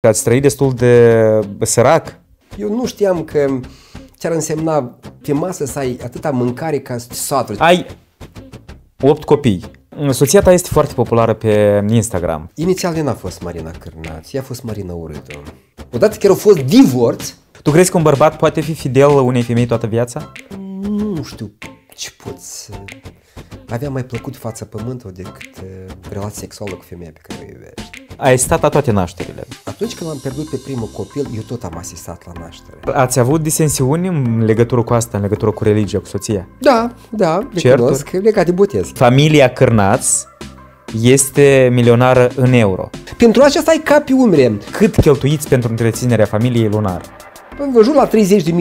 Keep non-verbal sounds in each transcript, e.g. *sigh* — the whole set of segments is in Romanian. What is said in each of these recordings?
că ați trăit destul de sărac. Eu nu știam că ce ar însemna pe masă să ai atâta mâncare ca satul. Ai 8 copii. Soția ta este foarte populară pe Instagram. Inițial n-a fost Marina Cârnaț, ea a fost Marina Urâtă. Odată chiar a fost divorț. Tu crezi că un bărbat poate fi fidel unei femei toată viața? Nu știu ce poți avea mai plăcut fața pământul decât uh, relația sexuală cu femeia pe care o iubești asistat la toate nașterile. Atunci când am pierdut pe primul copil, eu tot am asistat la naștere. Ați avut disensiuni în legătură cu asta, în legătură cu religia, cu soția? Da, da, recunosc, legat de botez. Familia Cârnați este milionară în euro. Pentru aceasta ai capi pe umbre. Cât cheltuiți pentru întreținerea familiei lunar? În jur la 30.000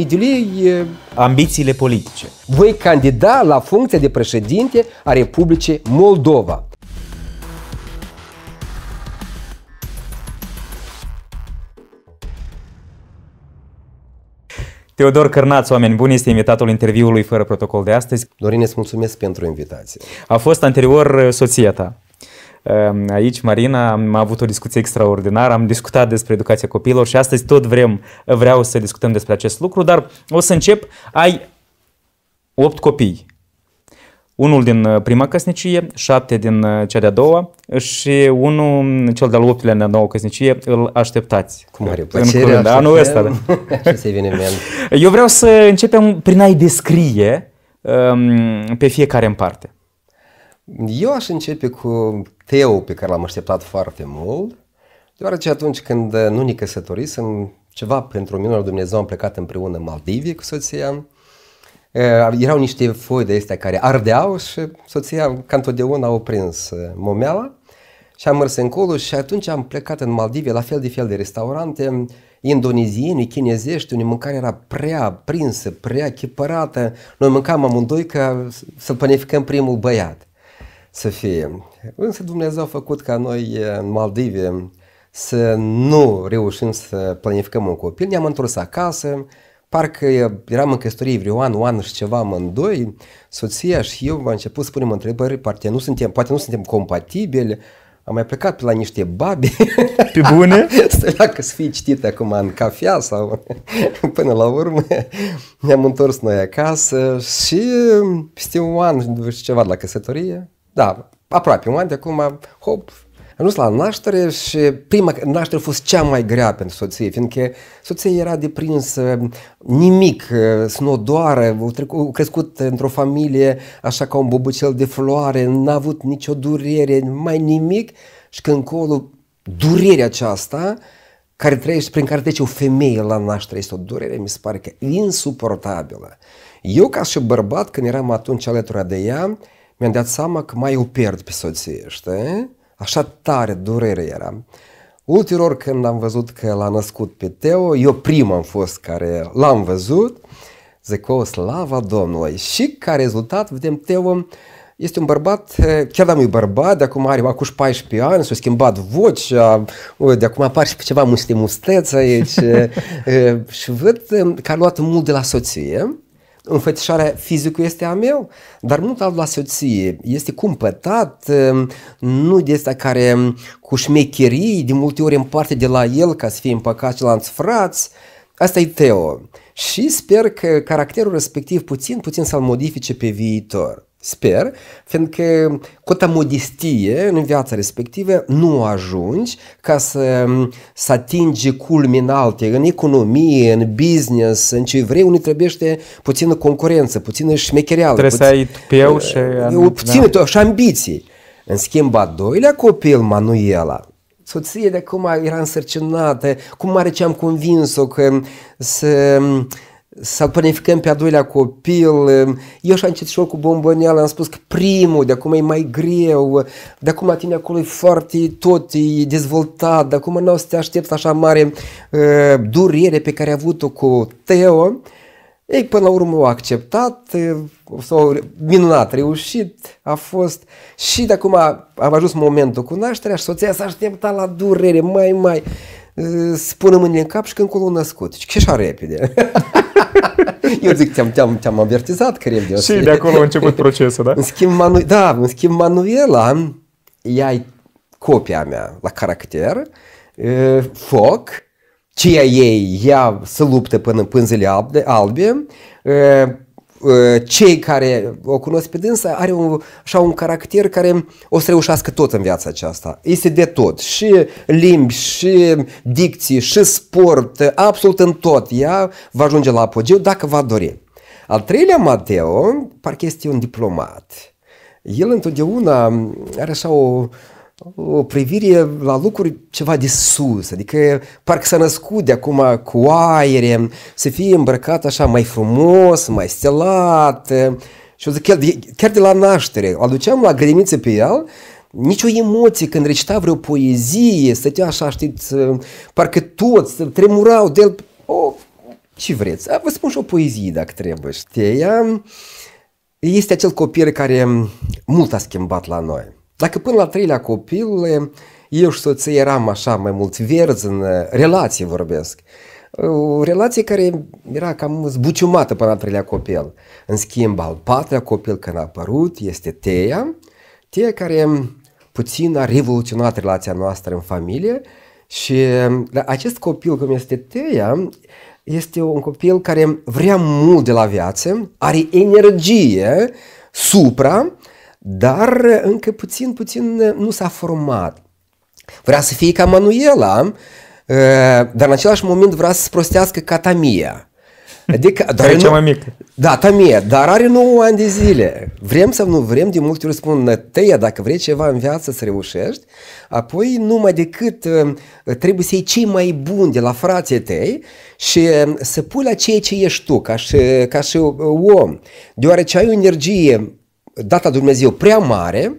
de lei. E... Ambițiile politice. Voi candida la funcția de președinte a Republicii Moldova. Teodor Cărnaț, oameni buni, este invitatul interviului fără protocol de astăzi. Dorin, îți mulțumesc pentru invitație. A fost anterior uh, soția ta. Um, aici, Marina, am avut o discuție extraordinară, am discutat despre educația copiilor și astăzi tot vrem, vreau să discutăm despre acest lucru, dar o să încep. Ai 8 copii, unul din uh, prima căsnicie, șapte din uh, cea de-a doua și unul, mm, cel de-al optulea în nouă căsnicie, îl așteptați. Cu mare plăcere. În curând, anul ăsta, da. Acest eveniment. Eu vreau să începem prin a-i descrie um, pe fiecare în parte. Eu aș începe cu Teo, pe care l-am așteptat foarte mult, deoarece atunci când uh, nu ne căsătorisem, ceva pentru mine al Dumnezeu am plecat împreună în Maldivie cu soția, Eh, erau niște foi de astea care ardeau și soția ca întotdeauna au prins eh, momeala și am mers încolo și atunci am plecat în Maldive la fel de fel de restaurante indonezieni, chinezești, unde mâncarea era prea prinsă, prea chipărată. Noi mâncam amândoi ca să planificăm primul băiat să fie. Însă Dumnezeu a făcut ca noi eh, în Maldive să nu reușim să planificăm un copil. Ne-am întors acasă, Parcă eram în căsătorie vreo an, un an și ceva amândoi, soția și eu am început să punem întrebări, poate nu suntem, poate nu suntem compatibili, am mai plecat pe la niște babi. Pe bune? Stătea *laughs* că să fie citit acum în cafea sau *laughs* până la urmă ne-am întors noi acasă și peste un an și ceva de la căsătorie, da, aproape un an de acum, hop, am dus la naștere și prima naștere a fost cea mai grea pentru soție, fiindcă soția era deprinsă, nimic, uh, snodoară, a crescut într-o familie așa ca un bobucel de floare, n-a avut nicio durere, mai nimic și când colo durerea aceasta care trăiește, prin care trece o femeie la naștere este o durere, mi se pare că insuportabilă. Eu ca și bărbat, când eram atunci alături de ea, mi-am dat seama că mai o pierd pe soție, știi? Așa tare durere era. Ulterior, când am văzut că l-a născut pe Teo, eu prima am fost care l-am văzut, zic, o, slava Domnului. Și ca rezultat, vedem, Teo este un bărbat, chiar dacă nu e bărbat, de acum are acuși 14 ani, s-a schimbat voci, de acum apare și ceva muște mustețe aici deci, *laughs* și văd că a luat mult de la soție înfățișarea fizică este a meu, dar nu altul la soție este cumpătat, um, nu de asta care um, cu șmecherii de multe ori împarte de la el ca să fie împăcat celălalt frați, asta e Teo. Și sper că caracterul respectiv puțin, puțin să-l modifice pe viitor. Sper, fiindcă cu o modestie în viața respectivă nu ajungi ca să, să atingi culmi înalte în economie, în business, în ce vrei, unii trebuiește puțină concurență, puțină șmechereală. Trebuie puțin, să ai tupeu uh, și... Puțină da. și ambiții. În schimb, a doilea copil, Manuela, soție de cum era însărcinată, cum mare ce am convins-o că să să-l planificăm pe a doilea copil. Eu și-am citit și eu cu bomboneala, am spus că primul, de acum e mai greu, de acum tine acolo e foarte tot, e dezvoltat, de acum nu o să te aștepți așa mare uh, durere pe care a avut-o cu Teo. Ei, până la urmă, au acceptat, ă, s-au minunat, reușit a fost și de acum am ajuns momentul cu nașterea și soția s-a așteptat la durere, mai, mai să pună mâinile în cap și că încolo născut. Și așa repede. *laughs* Eu zic, te-am, te-am, te-am avertizat că repede. Și de acolo a început procesul, da? *laughs* În schimb, Manu- da, în schimb Manuela, ea e copia mea la caracter, foc, ceea ei, ea se luptă până în pânzele albe, albe Uh, cei care o cunosc pe dânsa are un, așa un caracter care o să reușească tot în viața aceasta. Este de tot. Și limbi, și dicții, și sport, absolut în tot. Ea va ajunge la apogeu dacă va dori. Al treilea Mateo, parcă este un diplomat. El întotdeauna are așa o, o privire la lucruri ceva de sus, adică parcă s-a născut de acum cu aere, să fie îmbrăcat așa mai frumos, mai stelat. Și o zic, chiar de, chiar de la naștere, aduceam la grădiniță pe el, nicio emoție când recita vreo poezie, stătea așa, știți, parcă toți tremurau de el. O, ce vreți? A, vă spun și o poezie dacă trebuie, știi? Este acel copil care mult a schimbat la noi. Dacă până la treilea copil eu și soția eram așa mai mult verzi în uh, relație vorbesc, o relație care era cam zbuciumată până la treilea copil. În schimb, al patrulea copil când a apărut este Teia, Teia care um, puțin a revoluționat relația noastră în familie și um, acest copil cum este Teia este un copil care vrea mult de la viață, are energie supra dar eh, încă puțin, puțin eh, nu s-a format. Vrea să fie ca Manuela, eh, dar în același moment vrea să prostească ca Tamia. Adică, dar cea mai mică. Da, Tamia, dar are 9 ani de zile. Vrem sau nu vrem, de multe ori spun, tăia, dacă vrei ceva în viață să reușești, apoi numai decât trebuie să iei cei mai buni de la frații tăi și să pui la ceea ce ești tu, ca și, ca și om. Deoarece ai o energie data Dumnezeu prea mare,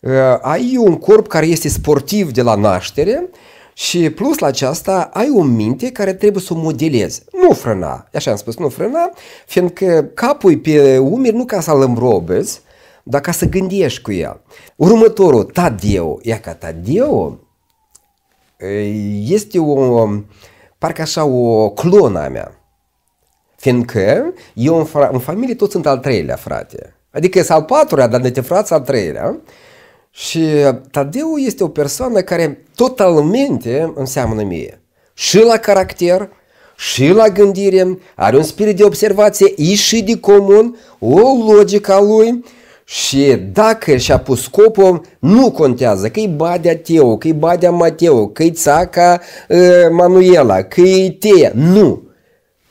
uh, ai un corp care este sportiv de la naștere și plus la aceasta ai o minte care trebuie să o modelezi. Nu frâna, așa am spus, nu frâna, fiindcă capul pe umeri nu ca să-l îmbrobezi, dar ca să gândești cu el. Următorul, Tadeu, ia ca Tadeu uh, este o, parcă așa o clonă a mea. Fiindcă eu în, fra- în familie toți sunt al treilea frate. Adică e al patrulea, dar ne deci frați al treilea. Și uh, Tadeu este o persoană care totalmente înseamnă mie. Și la caracter, și la gândire, are un spirit de observație și de comun, o logică a lui și dacă și-a pus scopul, nu contează că-i Badea Teo, că-i Badea Mateo, că-i Țaca uh, Manuela, că-i Teia, nu.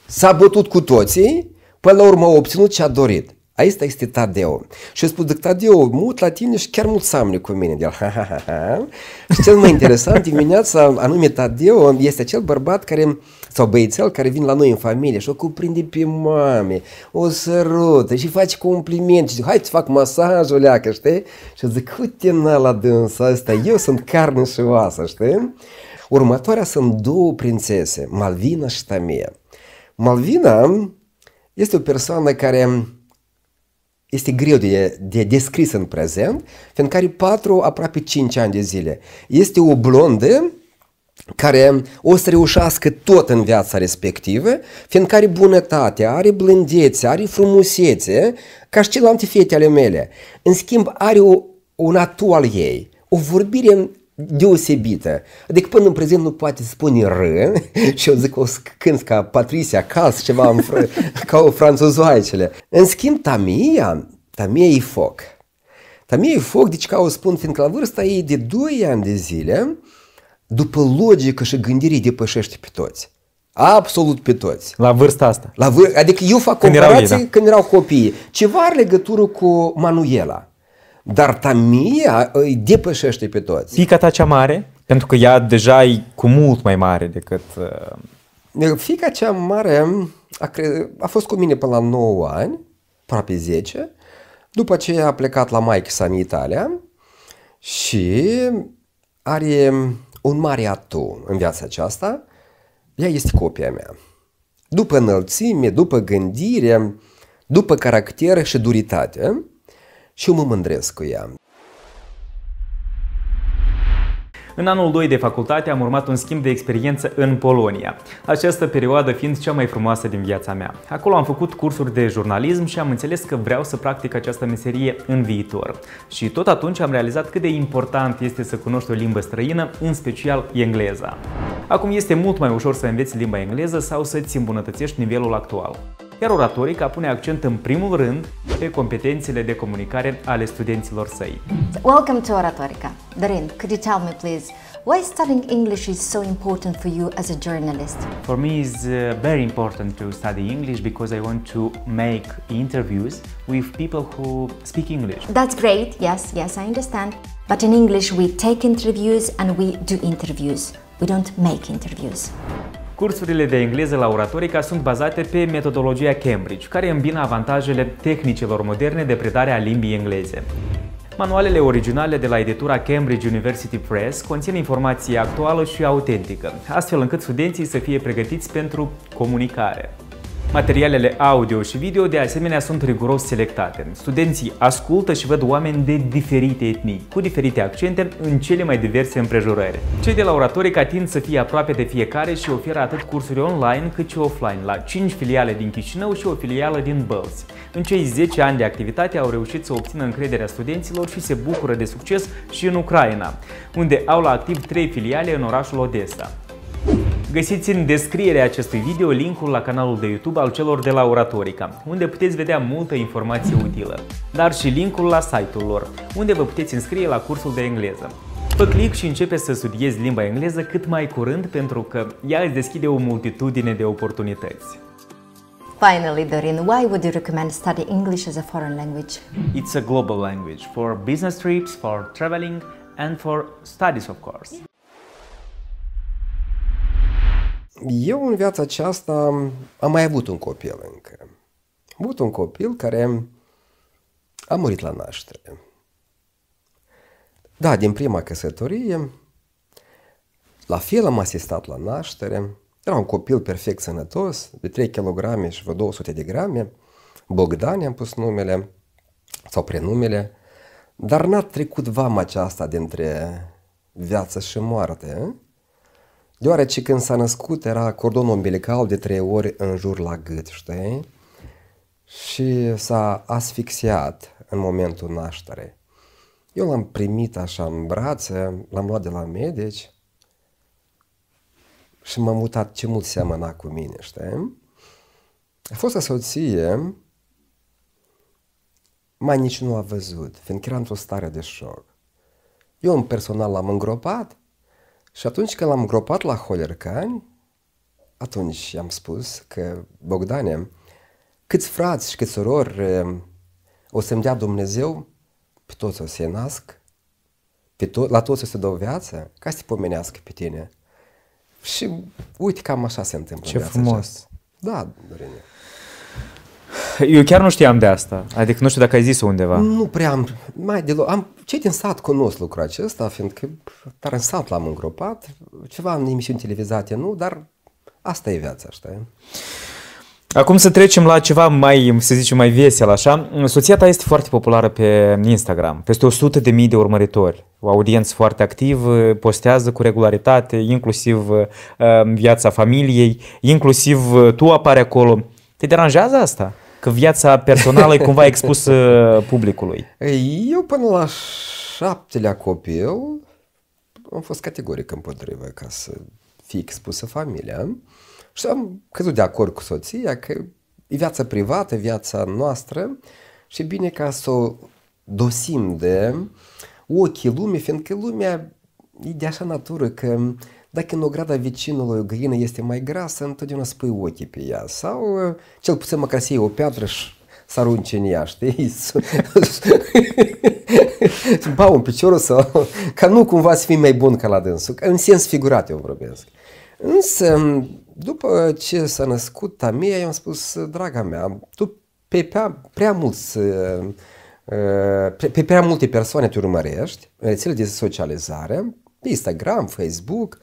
S-a bătut cu toții, până la urmă a obținut ce a dorit. Asta este Tadeu. Și eu spus, dacă Tadeu mut la tine și chiar mult să cu mine. De ha, ha, ha, ha. Și cel mai interesant dimineața, anume Tadeu, este acel bărbat care, sau băiețel care vin la noi în familie și o cuprinde pe mame, o sărută și face complimente și zic, hai să fac masajul leacă, știi? Și zic, uite na la dânsa asta, eu sunt carne și oasă, știi? Următoarea sunt două prințese, Malvina și Tamia. Malvina este o persoană care este greu de, de descris în prezent, fiindcă are 4, aproape 5 ani de zile. Este o blondă care o să reușească tot în viața respectivă, fiindcă are bunătate, are blândețe, are frumusețe, ca și celelalte fete ale mele. În schimb, are o, un atu al ei, o vorbire deosebită. Adică până în prezent nu poate spune R *laughs* și eu zic o scânt ca Patricia Cas, ceva în fr- *laughs* ca o franțuzoaicele. În schimb, Tamia, Tamia e foc. Tamia e foc, deci ca o spun, fiindcă la vârsta ei de 2 ani de zile, după logică și gândire, depășește pe toți. Absolut pe toți. La vârsta asta. La vâr- adică eu fac comparații când erau, ei, da. când erau copii. Ceva are legătură cu Manuela dar tamia îi depășește pe toți. Fica ta cea mare? Pentru că ea deja e cu mult mai mare decât... Uh... Fica cea mare a, cre... a fost cu mine până la 9 ani, aproape 10, după ce a plecat la maică sa în Italia și are un mare atu în viața aceasta, ea este copia mea. După înălțime, după gândire, după caracter și duritate, și eu mă mândresc cu ea. În anul 2 de facultate am urmat un schimb de experiență în Polonia, această perioadă fiind cea mai frumoasă din viața mea. Acolo am făcut cursuri de jurnalism și am înțeles că vreau să practic această meserie în viitor. Și tot atunci am realizat cât de important este să cunoști o limbă străină, în special engleza. Acum este mult mai ușor să înveți limba engleză sau să-ți îmbunătățești nivelul actual. iar oratorica pune accent în primul rând pe competențele de comunicare ale studenților săi. Welcome to Oratorica. Darin, could you tell me please Why studying English is so important for you as a journalist? For me, it's uh, very important to study English because I want to make interviews with people who speak English. That's great. Yes, yes, I understand. But in English, we take interviews and we do interviews. We don't make interviews. Cursurile de engleză la oratorica sunt bazate pe metodologia Cambridge, care îmbină avantajele tehnicilor moderne de predare a limbii engleze. Manualele originale de la editura Cambridge University Press conțin informație actuală și autentică, astfel încât studenții să fie pregătiți pentru comunicare. Materialele audio și video de asemenea sunt riguros selectate. Studenții ascultă și văd oameni de diferite etnii, cu diferite accente în cele mai diverse împrejurări. Cei de la Oratoric atind să fie aproape de fiecare și oferă atât cursuri online cât și offline la 5 filiale din Chișinău și o filială din Bălți. În cei 10 ani de activitate au reușit să obțină încrederea studenților și se bucură de succes și în Ucraina, unde au la activ 3 filiale în orașul Odessa. Găsiți în descrierea acestui video linkul la canalul de YouTube al celor de la Oratorica, unde puteți vedea multă informație utilă, dar și linkul la site-ul lor, unde vă puteți înscrie la cursul de engleză. Fă click și începe să studiezi limba engleză cât mai curând pentru că ea îți deschide o multitudine de oportunități. Finally, Dorin, why would you recommend study English as a foreign language? It's a global language for business trips, for traveling and for studies of course. eu în viața aceasta am mai avut un copil încă. Am avut un copil care a murit la naștere. Da, din prima căsătorie, la fel am asistat la naștere. Era un copil perfect sănătos, de 3 kg și vreo 200 de grame. Bogdan i-am pus numele sau prenumele, dar n-a trecut vama aceasta dintre viață și moarte. Hm? Deoarece când s-a născut era cordon umbilical de trei ori în jur la gât, știi? Și s-a asfixiat în momentul nașterii. Eu l-am primit așa în brațe, l-am luat de la medici și m-am mutat ce mult seamăna cu mine, știi? A fost o soție, mai nici nu a văzut, fiindcă era într-o stare de șoc. Eu în personal l-am îngropat și atunci când l-am gropat la Holercani, atunci i-am spus că, Bogdane, câți frați și câți surori ehm, o să-mi dea Dumnezeu, pe toți o să-i nasc, pe to- la toți o să dau viață, ca să te pomenească pe tine. Și uite, cam așa se întâmplă. Ce frumos! Aceasta. Da, Dorine. *laughs* Eu chiar nu știam de asta. Adică nu știu dacă ai zis o undeva. Nu prea am, mai deloc. Am, cei din sat cunosc lucrul acesta, fiindcă dar în sat l-am îngropat. Ceva în emisiuni televizate, nu, dar asta e viața, știi? Acum să trecem la ceva mai, să zicem, mai vesel, așa. Soția ta este foarte populară pe Instagram. Peste 100 de mii de urmăritori. O audiență foarte activă, postează cu regularitate, inclusiv uh, viața familiei, inclusiv uh, tu apare acolo. Te deranjează asta? că viața personală e cumva expusă publicului. Eu până la șaptelea copil am fost categoric împotrivă ca să fie expusă familia și am căzut de acord cu soția că e viața privată, viața noastră și e bine ca să o dosim de ochii lumii, fiindcă lumea e de așa natură că uh, dacă în ograda vecinului o găină este mai grasă, întotdeauna spui ochii pe ea. Sau cel puțin măcar să iei o piatră și să arunci în ea, știi? Bau un piciorul sau... Ca nu cumva să fii mai bun ca la dânsul. În sens figurat eu vorbesc. Însă, după ce s-a născut Tamia, i-am spus, draga mea, tu pe prea, prea mulți pe prea multe persoane te urmărești, rețele de socializare, pe Instagram, Facebook,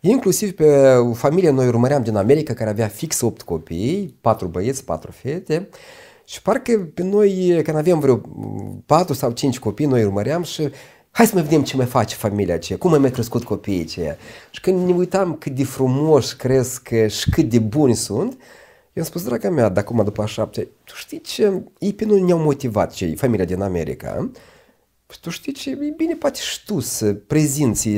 inclusiv pe o familie noi urmăream din America care avea fix 8 copii, 4 băieți, 4 fete și parcă pe noi, când aveam vreo 4 sau 5 copii, noi urmăream și hai să mai vedem ce mai face familia aceea, cum ai mai crescut copiii aceia. Și când ne uitam cât de frumoși cresc și cât de buni sunt, eu am spus, draga mea, dacă acum după a șapte, tu știi ce? Ei pe noi ne-au motivat cei, familia din America, Păi tu știi ce, e bine poate și tu să prezinți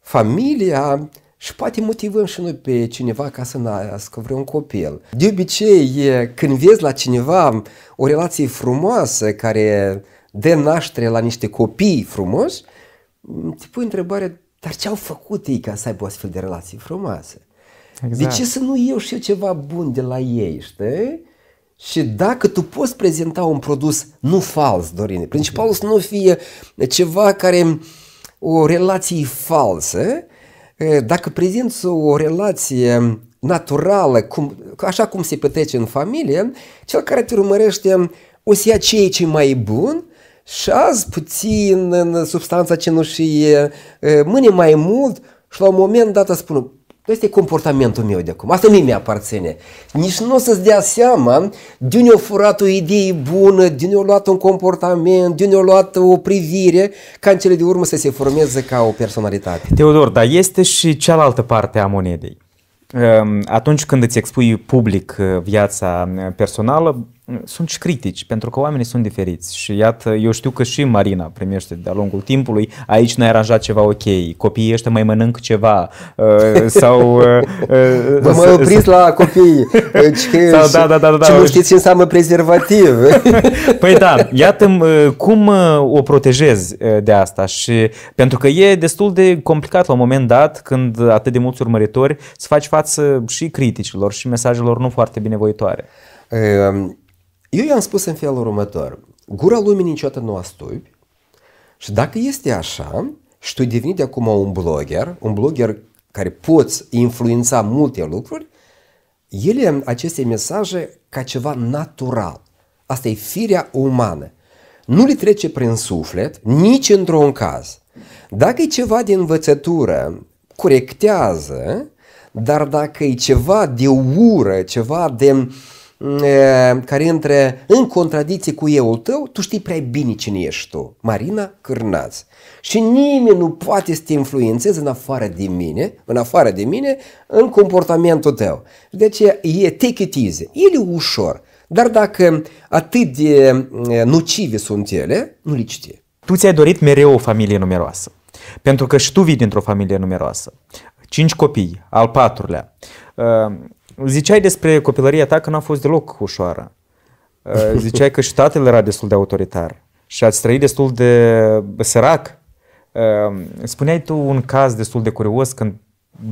familia și poate motivăm și noi pe cineva ca să nască vreun copil. De obicei, când vezi la cineva o relație frumoasă care dă naștere la niște copii frumoși, te pui întrebarea, dar ce au făcut ei ca să aibă astfel de relații frumoase? Exact. De ce să nu iau și eu ceva bun de la ei, știi? Și dacă tu poți prezenta un produs nu fals, Dorine, principalul să nu fie ceva care o relație falsă, dacă prezinți o relație naturală, cum, așa cum se petrece în familie, cel care te urmărește o să ia ceea ce mai bun și azi puțin în substanța cenușie, mâine mai mult și la un moment dat spune, Ăsta este comportamentul meu de acum. Asta nu mi aparține. Nici nu o să-ți dea seama de unde au furat o idee bună, de unde au luat un comportament, de unde au luat o privire, ca în cele de urmă să se formeze ca o personalitate. Teodor, dar este și cealaltă parte a monedei. Ehm, atunci când îți expui public eh, viața eh, personală, sunt și critici, pentru că oamenii sunt diferiți și iată, eu știu că și Marina primește de-a lungul timpului, aici nu ai aranjat ceva ok, copiii ăștia mai mănânc ceva uh, *laughs* sau... Uh, uh, Vă mai opriți la copii, ce, deci sau, da, da, da, da, ce nu da. știți ce înseamnă prezervativ. *laughs* Păi da, iată cum o protejezi de asta și pentru că e destul de complicat la un moment dat când atât de mulți urmăritori să faci față și criticilor și mesajelor nu foarte binevoitoare. Uh, eu i-am spus în felul următor. Gura lumii niciodată nu astupi și dacă este așa și tu devii devenit de acum un blogger, un blogger care poți influența multe lucruri, ele, aceste mesaje, ca ceva natural. Asta e firea umană. Nu le trece prin suflet nici într-un caz. Dacă e ceva de învățătură, corectează, dar dacă e ceva de ură, ceva de care intră în contradicție cu eu tău, tu știi prea bine cine ești tu, Marina Cârnaț. Și nimeni nu poate să te influențeze în afară de mine, în afară de mine, în comportamentul tău. De deci, aceea e take it easy. e ușor, dar dacă atât de nocive sunt ele, nu le citi. Tu ți-ai dorit mereu o familie numeroasă. Pentru că și tu vii dintr-o familie numeroasă. Cinci copii, al patrulea. Ă, Ziceai despre copilăria ta că n-a fost deloc ușoară. *laughs* Uh, ziceai că și tatăl era destul de autoritar și ați trăit destul de sărac. Uh, spuneai tu un caz destul de curios când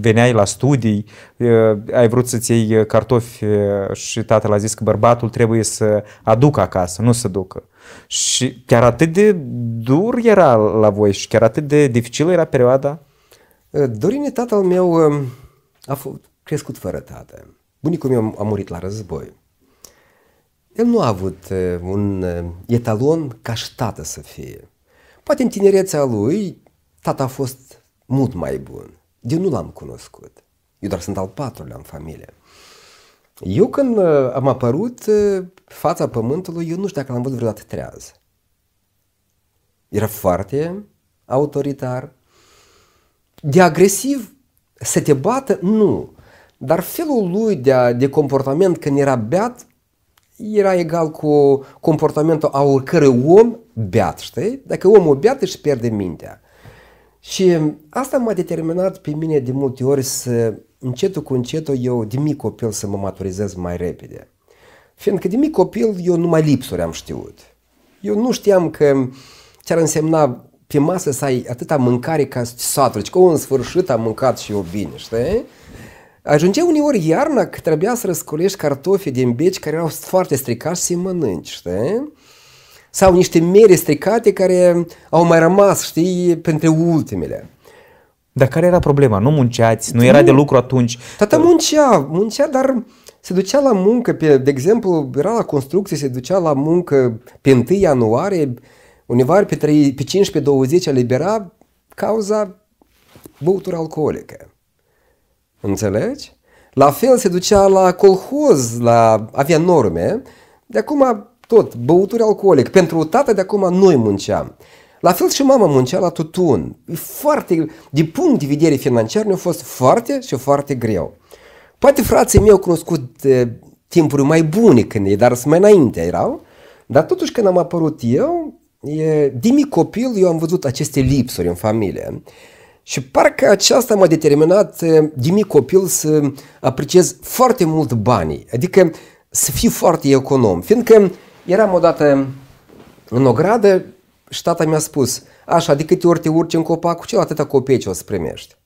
veneai la studii, uh, ai vrut să-ți iei cartofi și tatăl a zis că bărbatul trebuie să aducă acasă, nu să ducă. Și chiar atât de dur era la voi și chiar atât de dificilă era perioada? Dorine, tatăl meu um, a fost crescut fără tată. Bunicul meu a murit la război. El nu a avut eh, un eh, etalon ca și tată să fie. Poate în tinerețea lui, tata a fost mult mai bun. Eu nu l-am cunoscut. Eu doar sunt al patrulea în familie. Eu când eh, am apărut fața pământului, eu nu știu dacă l-am văzut vreodată treaz. Era foarte autoritar. De agresiv să te bată? Nu. Dar felul lui de, de comportament când era beat era egal cu comportamentul a oricărui om beat, știi? Dacă omul beat își pierde mintea. Și asta m-a determinat pe mine de multe ori să încetul cu încetul eu de mic copil să mă maturizez mai repede. Fiindcă de mic copil eu numai lipsuri am știut. Eu nu știam că ce ar însemna pe masă să ai atâta mâncare ca să te saturi. Că în sfârșit am mâncat și eu bine, știi? Ajungea uneori iarna că trebuia să răscolești cartofii din beci care erau foarte stricați să-i mănânci, știi? Sau niște mere stricate care au mai rămas, știi, printre ultimele. Dar care era problema? Nu munceați? Nu, nu. era de lucru atunci? Tata muncea, muncea, dar se ducea la muncă, pe, de exemplu, era la construcție, se ducea la muncă pe 1 ianuarie, univar pe, 3, pe 15-20 libera cauza băuturi alcoolică. Înțelegi? La fel se ducea la colhoz, la avea norme. De acum tot, băuturi alcoolic. Pentru tată de acum noi munceam. La fel și mama muncea la tutun. foarte, de punct de vedere financiar, ne-a fost foarte și foarte greu. Poate frații mei au cunoscut e, timpuri mai bune când ei, dar sunt mai înainte erau. Dar totuși când am apărut eu, e, de mic copil eu am văzut aceste lipsuri în familie. Și parcă aceasta m-a determinat eh, de mic copil să apreciez foarte mult banii, adică să fiu foarte econom, fiindcă eram odată în gradă și tata mi-a spus, așa, de câte ori te urci în copac, cu ce atâta ce o să primești?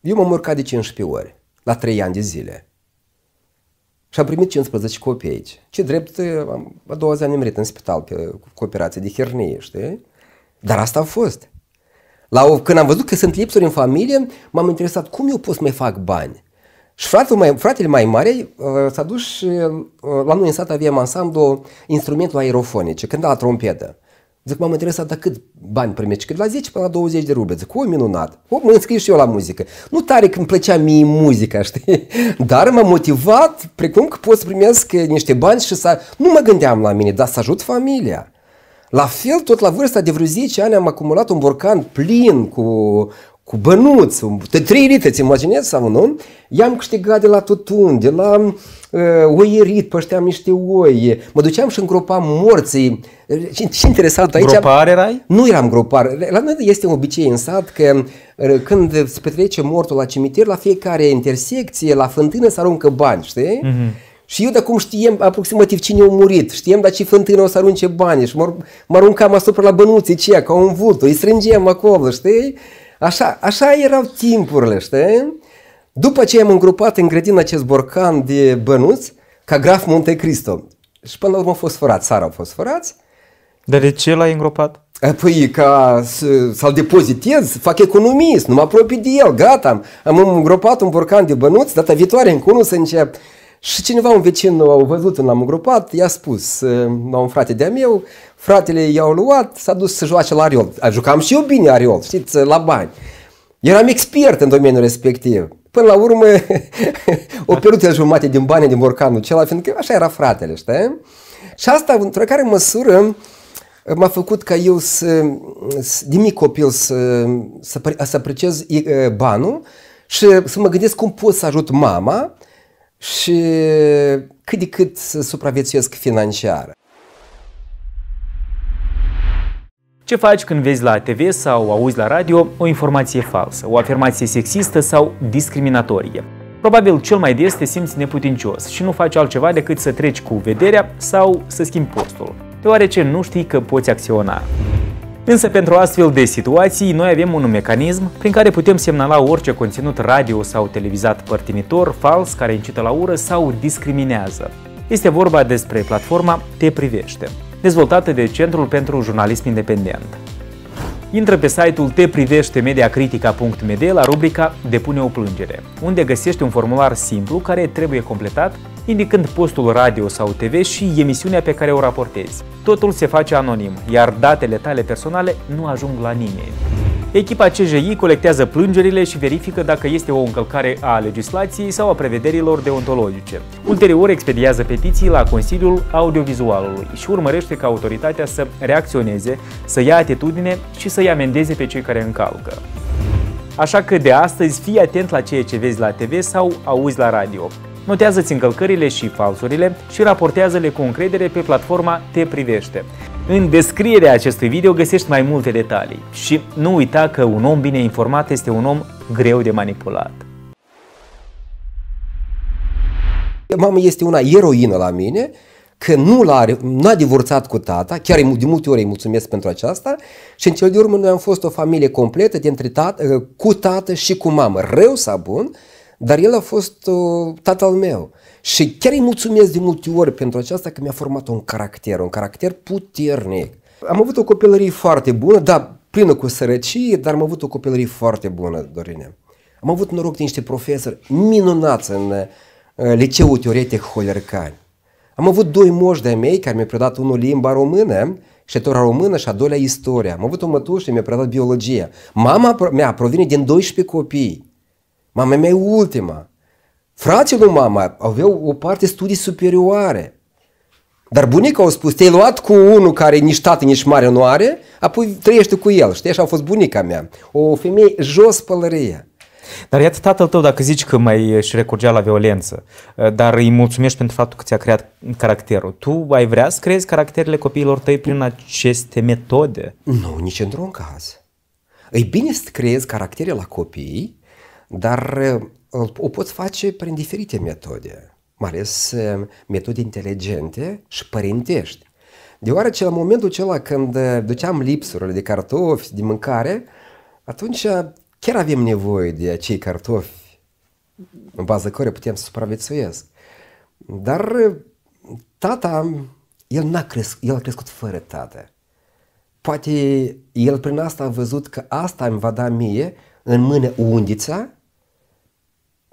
Eu m-am urcat de 15 ori, la 3 ani de zile. Și am primit 15 aici. Ce drept, eh, am, a doua zi am nimerit în spital pe, cu operație de hernie, știi? Dar asta a fost. La o, când am văzut că sunt lipsuri în familie, m-am interesat cum eu pot să mai fac bani. Și fratele mai, fratele mai mare uh, s-a dus și uh, la noi în sat aveam ansamblu instrumentul ce când la trompetă. Zic, m-am interesat, dar cât bani primești? Cât la 10 până la 20 de ruble. Zic, o, minunat. O, mă înscriu și eu la muzică. Nu tare că îmi plăcea mie muzica, *laughs* știi? Dar m-a motivat, precum că pot să primesc niște bani și să... Nu mă gândeam la mine, dar să ajut familia. La fel, tot la vârsta de vreo 10 ani am acumulat un borcan plin cu, cu bănuți, de 3 litri, ți imaginezi sau nu? I-am câștigat de la tutun, de la uh, oierit, pășteam niște oi, mă duceam și îngropam morții. Ce, ce interesant aici... Gropar erai? Nu eram gropar. La noi este un obicei în sat că uh, când se petrece mortul la cimitir, la fiecare intersecție, la fântână se aruncă bani, știi? Mm-hmm. Și eu de acum știem aproximativ cine a murit, știem la ce fântână o să arunce banii și mă, aruncam asupra la bănuții ceea, ca un vultul, îi strângeam acolo, știi? Așa, așa erau timpurile, știi? După ce am îngropat în grădină acest borcan de bănuți, ca graf Monte Cristo. Și până la urmă au fost fărați, sara au fost fărați. Dar de ce l-ai îngropat? Păi, ca să-l depozitez, fac economist, nu mă apropii de el, gata, am îngropat un borcan de bănuți, data viitoare încă unul să încep și cineva, un vecin, au văzut l-am îngropat, i-a spus ă, la un frate de-a meu, fratele i-au luat, s-a dus să joace la Ariol. Jucam și eu bine Ariol, știți, la bani. Eram expert în domeniul respectiv. Până la urmă, *laughs* o perută jumate din bani din borcanul celălalt, fiindcă așa era fratele, știi? Și asta, într-o care măsură, m-a făcut ca eu să, să din mic copil să, să, să apreciez banul și să mă gândesc cum pot să ajut mama și cât de cât să supraviețuiesc financiar. Ce faci când vezi la TV sau auzi la radio o informație falsă, o afirmație sexistă sau discriminatorie? Probabil cel mai des te simți neputincios și nu faci altceva decât să treci cu vederea sau să schimbi postul, deoarece nu știi că poți acționa. Însă pentru astfel de situații, noi avem un mecanism prin care putem semnala orice conținut radio sau televizat părtinitor, fals, care incită la ură sau discriminează. Este vorba despre platforma Te Privește, dezvoltată de Centrul pentru Jurnalism Independent. Intră pe site-ul tepriveștemediacritica.md la rubrica Depune o plângere, unde găsești un formular simplu care trebuie completat indicând postul radio sau TV și emisiunea pe care o raportezi. Totul se face anonim, iar datele tale personale nu ajung la nimeni. Echipa CJI colectează plângerile și verifică dacă este o încălcare a legislației sau a prevederilor deontologice. Ulterior expediază petiții la Consiliul Audiovizualului și urmărește ca autoritatea să reacționeze, să ia atitudine și să-i amendeze pe cei care încalcă. Așa că de astăzi fii atent la ceea ce vezi la TV sau auzi la radio. Notează-ți încălcările și falsurile și raportează-le cu încredere pe platforma Te Privește. În descrierea acestui video găsești mai multe detalii și nu uita că un om bine informat este un om greu de manipulat. Mama este una eroină la mine, că nu l-a, a divorțat cu tata, chiar de multe ori îi mulțumesc pentru aceasta, și în cel de urmă noi am fost o familie completă dintre tată, cu tată și cu mamă, rău sau bun, dar el a fost uh, tatăl meu. Și chiar îi mulțumesc de multe ori pentru aceasta că mi-a format un caracter, un caracter puternic. Am avut o copilărie foarte bună, da, plină cu sărăcie, dar am avut o copilărie foarte bună, Dorine. Am avut noroc de niște profesori minunați în uh, liceul teoretic Holercani. Am avut doi moși de mei care mi-au predat unul limba română, și știtora română și a doilea istoria. Am avut o mătușă, mi-a predat biologia. Mama mea provine din 12 copii. Mama mea e ultima. Frații lui mama aveau o parte studii superioare. Dar bunica a spus, te-ai luat cu unul care nici tată, nici mare nu are, apoi trăiește cu el. Știi, așa a fost bunica mea. O femeie jos pălărie. Dar iată tatăl tău dacă zici că mai și recurgea la violență, dar îi mulțumești pentru faptul că ți-a creat caracterul. Tu ai vrea să creezi caracterele copiilor tăi prin aceste metode? Nu, nici într-un caz. E bine să creezi caractere la copii dar o poți face prin diferite metode, mai ales metode inteligente și părintești. Deoarece la momentul acela când duceam lipsurile de cartofi, de mâncare, atunci chiar avem nevoie de acei cartofi în baza care putem să supraviețuiesc. Dar tata, el, n-a cresc, el a crescut fără tată. Poate el prin asta a văzut că asta îmi va da mie în mână undița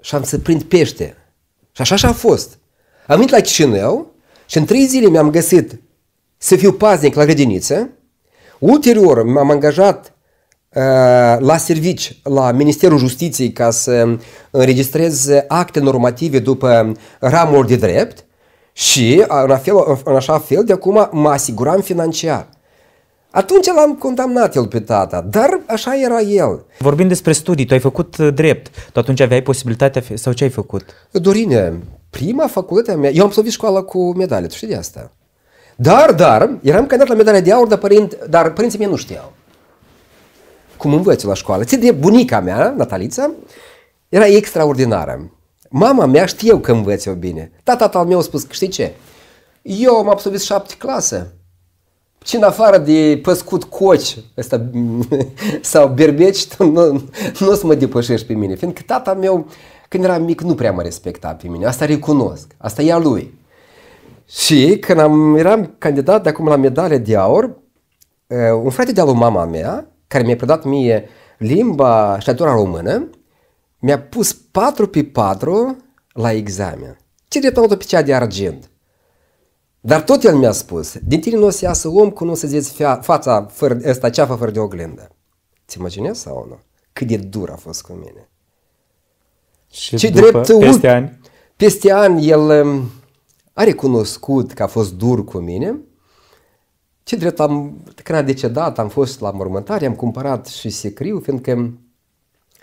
și am să prind pește. Și așa și-a fost. Am venit la Chișinău și în trei zile mi-am găsit să fiu paznic la grădiniță. Ulterior m-am angajat uh, la servici la Ministerul Justiției ca să înregistrez acte normative după ramuri de drept și în, afel, în așa fel de acum mă asiguram financiar. Atunci l-am condamnat el pe tata, dar așa era el. Vorbim despre studii, tu ai făcut uh, drept, tu atunci aveai posibilitatea sau ce ai făcut? Dorine, prima facultatea mea, eu am absolvit școala cu medalie, tu știi de asta. Dar, dar, eram candidat la medalia de aur, dar, părinte, dar părinții mei nu știau. Cum învăț la școală. Ți de bunica mea, Natalița, era extraordinară. Mama mea știu că învăț eu bine. Tata al meu a spus că știi ce? Eu am absolvit șapte clase, și în afară de păscut coci ăsta, *laughs* sau berbeci, tu nu, nu o să mă depășești pe mine. Fiindcă tata meu, când era mic, nu prea mă respecta pe mine. Asta recunosc. Asta e a lui. Și când am, eram candidat de acum la medalie de aur, uh, un frate de-al lui mama mea, care mi-a predat mie limba și natura română, mi-a pus 4 pe 4 la examen. Ce drept pe cea de argint. Dar tot el mi-a spus, din tine nu o să iasă om cu nu o să zici fața fără, ăsta ceafă fără de oglindă. Ți imaginezi sau nu? Cât de dur a fost cu mine. Și Ce după, drept, uh, peste ani? Peste ani el um, a recunoscut că a fost dur cu mine. Ce drept am, când a decedat, am fost la mormântare, am cumpărat și secriu, fiindcă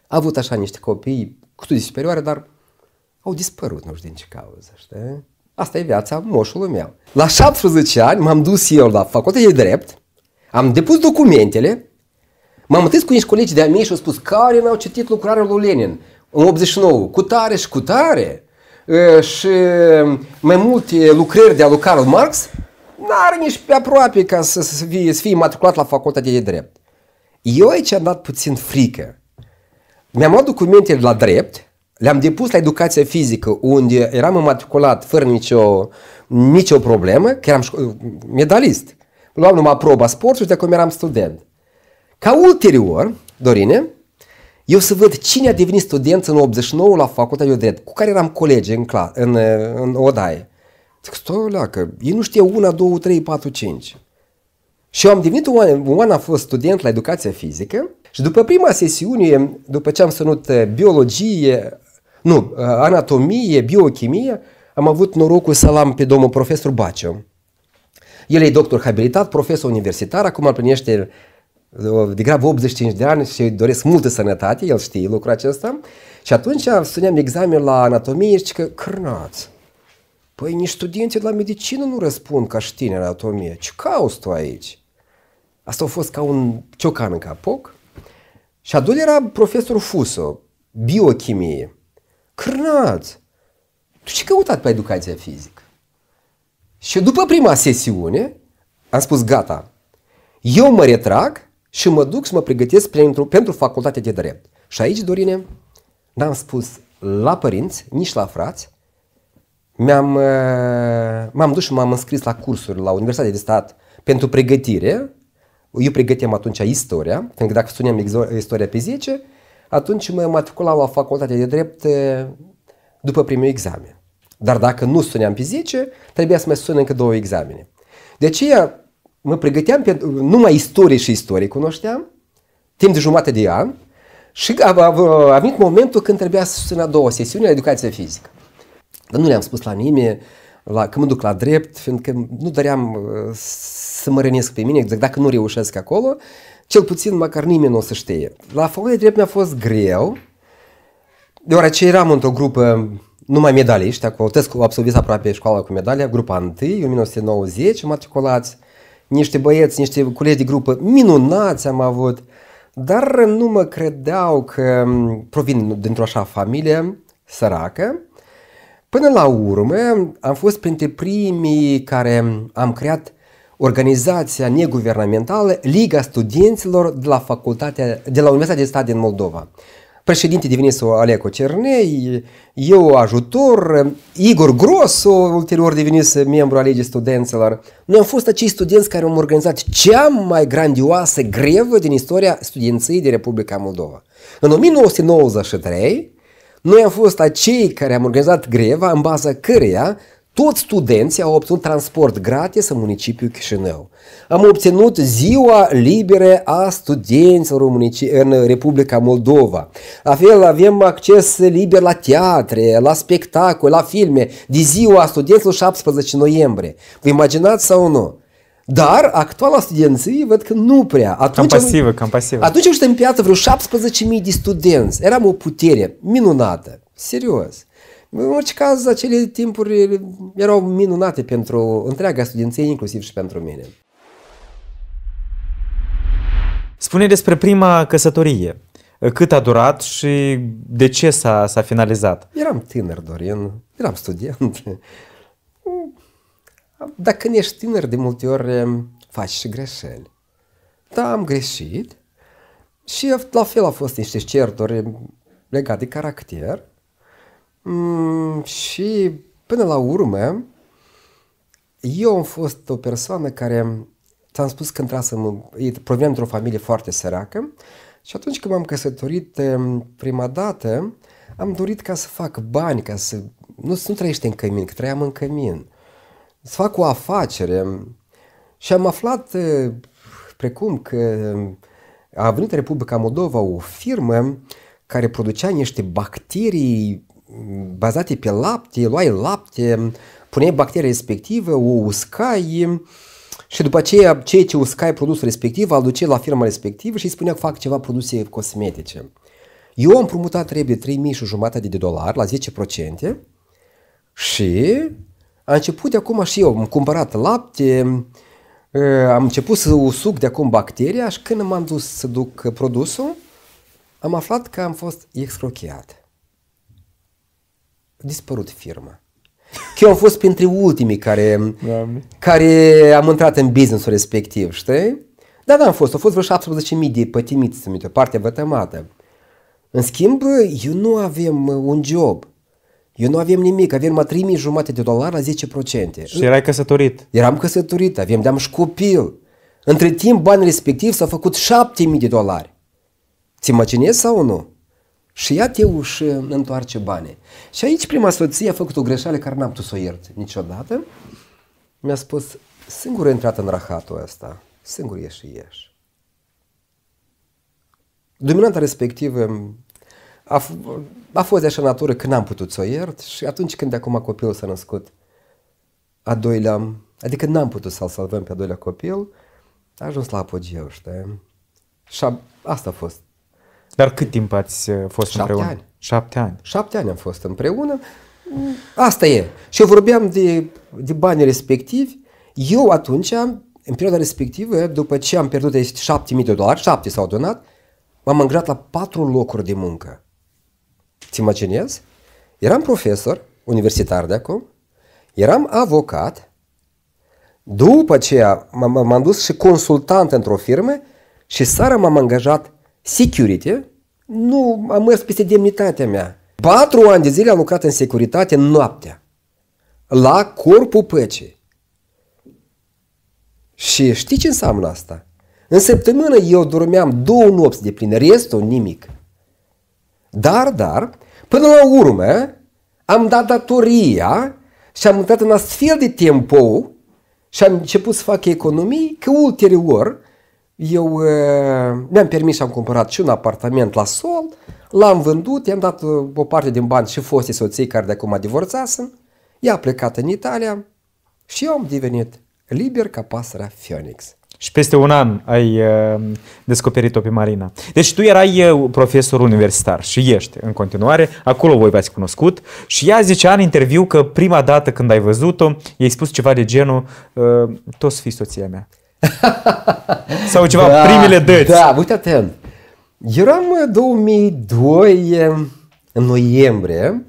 a avut așa niște copii cu studii superioare, dar au dispărut, nu știu din ce cauză, știi? Asta e viața moșului meu. La 17 ani m-am dus eu la facultate de drept, am depus documentele, m-am întâlnit cu niște colegi de-a mei și au spus care n-au citit lucrarea lui Lenin în 89, cu tare și cu tare, și mai multe lucrări de-a lui Karl Marx, n-are nici pe aproape ca să, fie, să fie matriculat la facultate de drept. Eu aici am dat puțin frică. Mi-am luat documentele la drept, le-am depus la educația fizică, unde eram matriculat fără nicio, nicio problemă, că eram medalist. Luam numai proba sportului, de acum eram student. Ca ulterior, Dorine, eu să văd cine a devenit student în 89 la facultatea de drept, cu care eram colegi în, cla- în, în odaie. Zic, stai că ei nu știe una, două, trei, patru, cinci. Și eu am devenit, Oana a fost student la educația fizică și după prima sesiune, după ce am sunut eh, biologie, nu, uh, anatomie, biochimie, am avut norocul să-l am pe domnul profesor Baciu. El e doctor habilitat, profesor universitar, acum plinește uh, de grav 85 de ani și doresc multă sănătate, el știe lucrul acesta. Și atunci suneam examen la anatomie și că cârnați. Păi nici studenții la medicină nu răspund ca știne la anatomie. Ce cauți tu aici? Asta a fost ca un ciocan în capoc. Și a doilea era profesor Fuso, biochimie. Crnaț, tu ce căutat pe educația fizică? Și după prima sesiune, am spus gata, eu mă retrag și mă duc să mă pregătesc pentru, pentru facultatea de drept. Și aici, Dorine, n-am spus la părinți, nici la frați, m am uh, m-am dus și m-am înscris la cursuri la Universitatea de Stat pentru pregătire. Eu pregăteam atunci istoria, pentru că dacă studiam istoria pe 10, atunci mă matriculam la facultate de drept după primul examen. Dar dacă nu suneam pe 10, trebuia să mai sun încă două examene. De aceea mă pregăteam, pe, numai istorie și istorie cunoșteam, timp de jumătate de an, și a, a, a venit momentul când trebuia să sună două sesiuni la educație fizică. Dar nu le-am spus la nimeni la, că mă duc la drept, fiindcă nu doream uh, să mă rănesc pe mine, exact dacă nu reușesc acolo, cel puțin măcar nimeni nu o să știe. La de drept mi-a fost greu, deoarece eram într-o grupă numai medaliști, acolo Tescu absolvit aproape școala cu medalia, grupa 1, 1990, matriculați, niște băieți, niște colegi de grupă minunați am avut, dar nu mă credeau că provin dintr-o așa familie săracă. Până la urmă am fost printre primii care am creat organizația neguvernamentală Liga Studenților de la, Facultatea, de la Universitatea de Stat din Moldova. Președinte devenise Aleco Cernei, eu ajutor, Igor Grosu ulterior devenise membru al legii studenților. Noi am fost acei studenți care am organizat cea mai grandioasă grevă din istoria studenției de Republica Moldova. În 1993, noi am fost acei care am organizat greva în baza căreia toți studenții au obținut transport gratis în municipiul Chișinău. Am obținut ziua liberă a studenților în Republica Moldova. La fel avem acces liber la teatre, la spectacole, la filme, de ziua studenților 17 noiembrie. Vă imaginați sau nu? Dar actuala studenții văd că nu prea. Atunci, cam pasivă, cam pasivă. Atunci au în piață vreo 17.000 de studenți. Eram o putere minunată. Serios. În orice caz, acele timpuri erau minunate pentru întreaga studenție, inclusiv și pentru mine. Spune despre prima căsătorie. Cât a durat și de ce s-a, s-a finalizat? Eram tânăr, Dorin. Eram student. Dacă când ești tânăr, de multe ori faci și greșeli. Da, am greșit. Și la fel a fost niște certuri legate de caracter. Mm, și până la urmă, eu am fost o persoană care, ți-am spus că intrasem, proveneam într-o familie foarte săracă și atunci când m-am căsătorit prima dată, am dorit ca să fac bani, ca să nu, nu trăiește în cămin, că trăiam în cămin. Să fac o afacere. Și am aflat precum că a venit Republica Moldova o firmă care producea niște bacterii bazate pe lapte, luai lapte, puneai bacteria respectivă, o uscai și după aceea ceea ce uscai produsul respectiv, îl duceai la firma respectivă și îi spunea că fac ceva produse cosmetice. Eu am promutat trebuie 3.000 și jumătate de dolari la 10% și a început de acum și eu, am cumpărat lapte, am început să usuc de acum bacteria și când m-am dus să duc produsul, am aflat că am fost excrochiat dispărut firma. Că eu am fost printre ultimii care, care am intrat în businessul respectiv, știi? Da, da, am fost. Au fost vreo 17.000 de pătimiți, să o parte vătămată. În schimb, eu nu avem uh, un job. Eu nu avem nimic, avem numai 3.000 jumate de dolari la 10%. Și erai căsătorit. Eram căsătorit, Avem, de-am și copil. Între timp, banii respectiv s-au făcut 7.000 de dolari. Ți imaginezi sau nu? Și ea te își întoarce bani. Și aici prima soție a făcut o greșeală care n-am putut să o iert niciodată. Mi-a spus, singur a intrat în rahatul ăsta, singur ieși ieși. Dominanta respectivă mm, a, f- a fost de așa natură că n-am putut să o iert și atunci când de acum copilul s-a născut, a doilea, adică n-am putut să-l salvăm pe a doilea copil, a ajuns la apogeu, știi? Și a, asta a fost dar cât timp ați uh, fost Șapte împreună? Ani. Șapte ani. Șapte ani am fost împreună. Mm. Asta e. Și eu vorbeam de, de banii respectivi. Eu atunci, în perioada respectivă, după ce am pierdut șapte 7000 de dolari, 7 s-au donat, m-am angajat la patru locuri de muncă. Ți imaginez? Eram profesor universitar de acum, eram avocat, după aceea m-am dus și consultant într-o firmă și seara m-am angajat security, nu am mers peste demnitatea mea. Patru ani de zile am lucrat în securitate noaptea, la corpul păcii. Și știi ce înseamnă asta? În săptămână eu dormeam două nopți de plin, restul nimic. Dar, dar, până la urmă, am dat datoria și am intrat în astfel de tempo și am început să fac economii că ulterior eu uh, mi-am permis și am cumpărat și un apartament la sol, l-am vândut, i-am dat uh, o parte din bani și fostii soții care de acum divorțasem, ea a plecat în Italia și eu am devenit liber ca pasărea Phoenix. Și peste un an ai uh, descoperit-o pe Marina. Deci tu erai uh, profesor universitar și ești în continuare, acolo voi v-ați cunoscut și ea zicea în interviu că prima dată când ai văzut-o, i-ai spus ceva de genul, uh, toți o fii soția mea. *laughs* Sau ceva, da, primele dăți. Da, uite atent. Eram 2002, uh, uh, în noiembrie,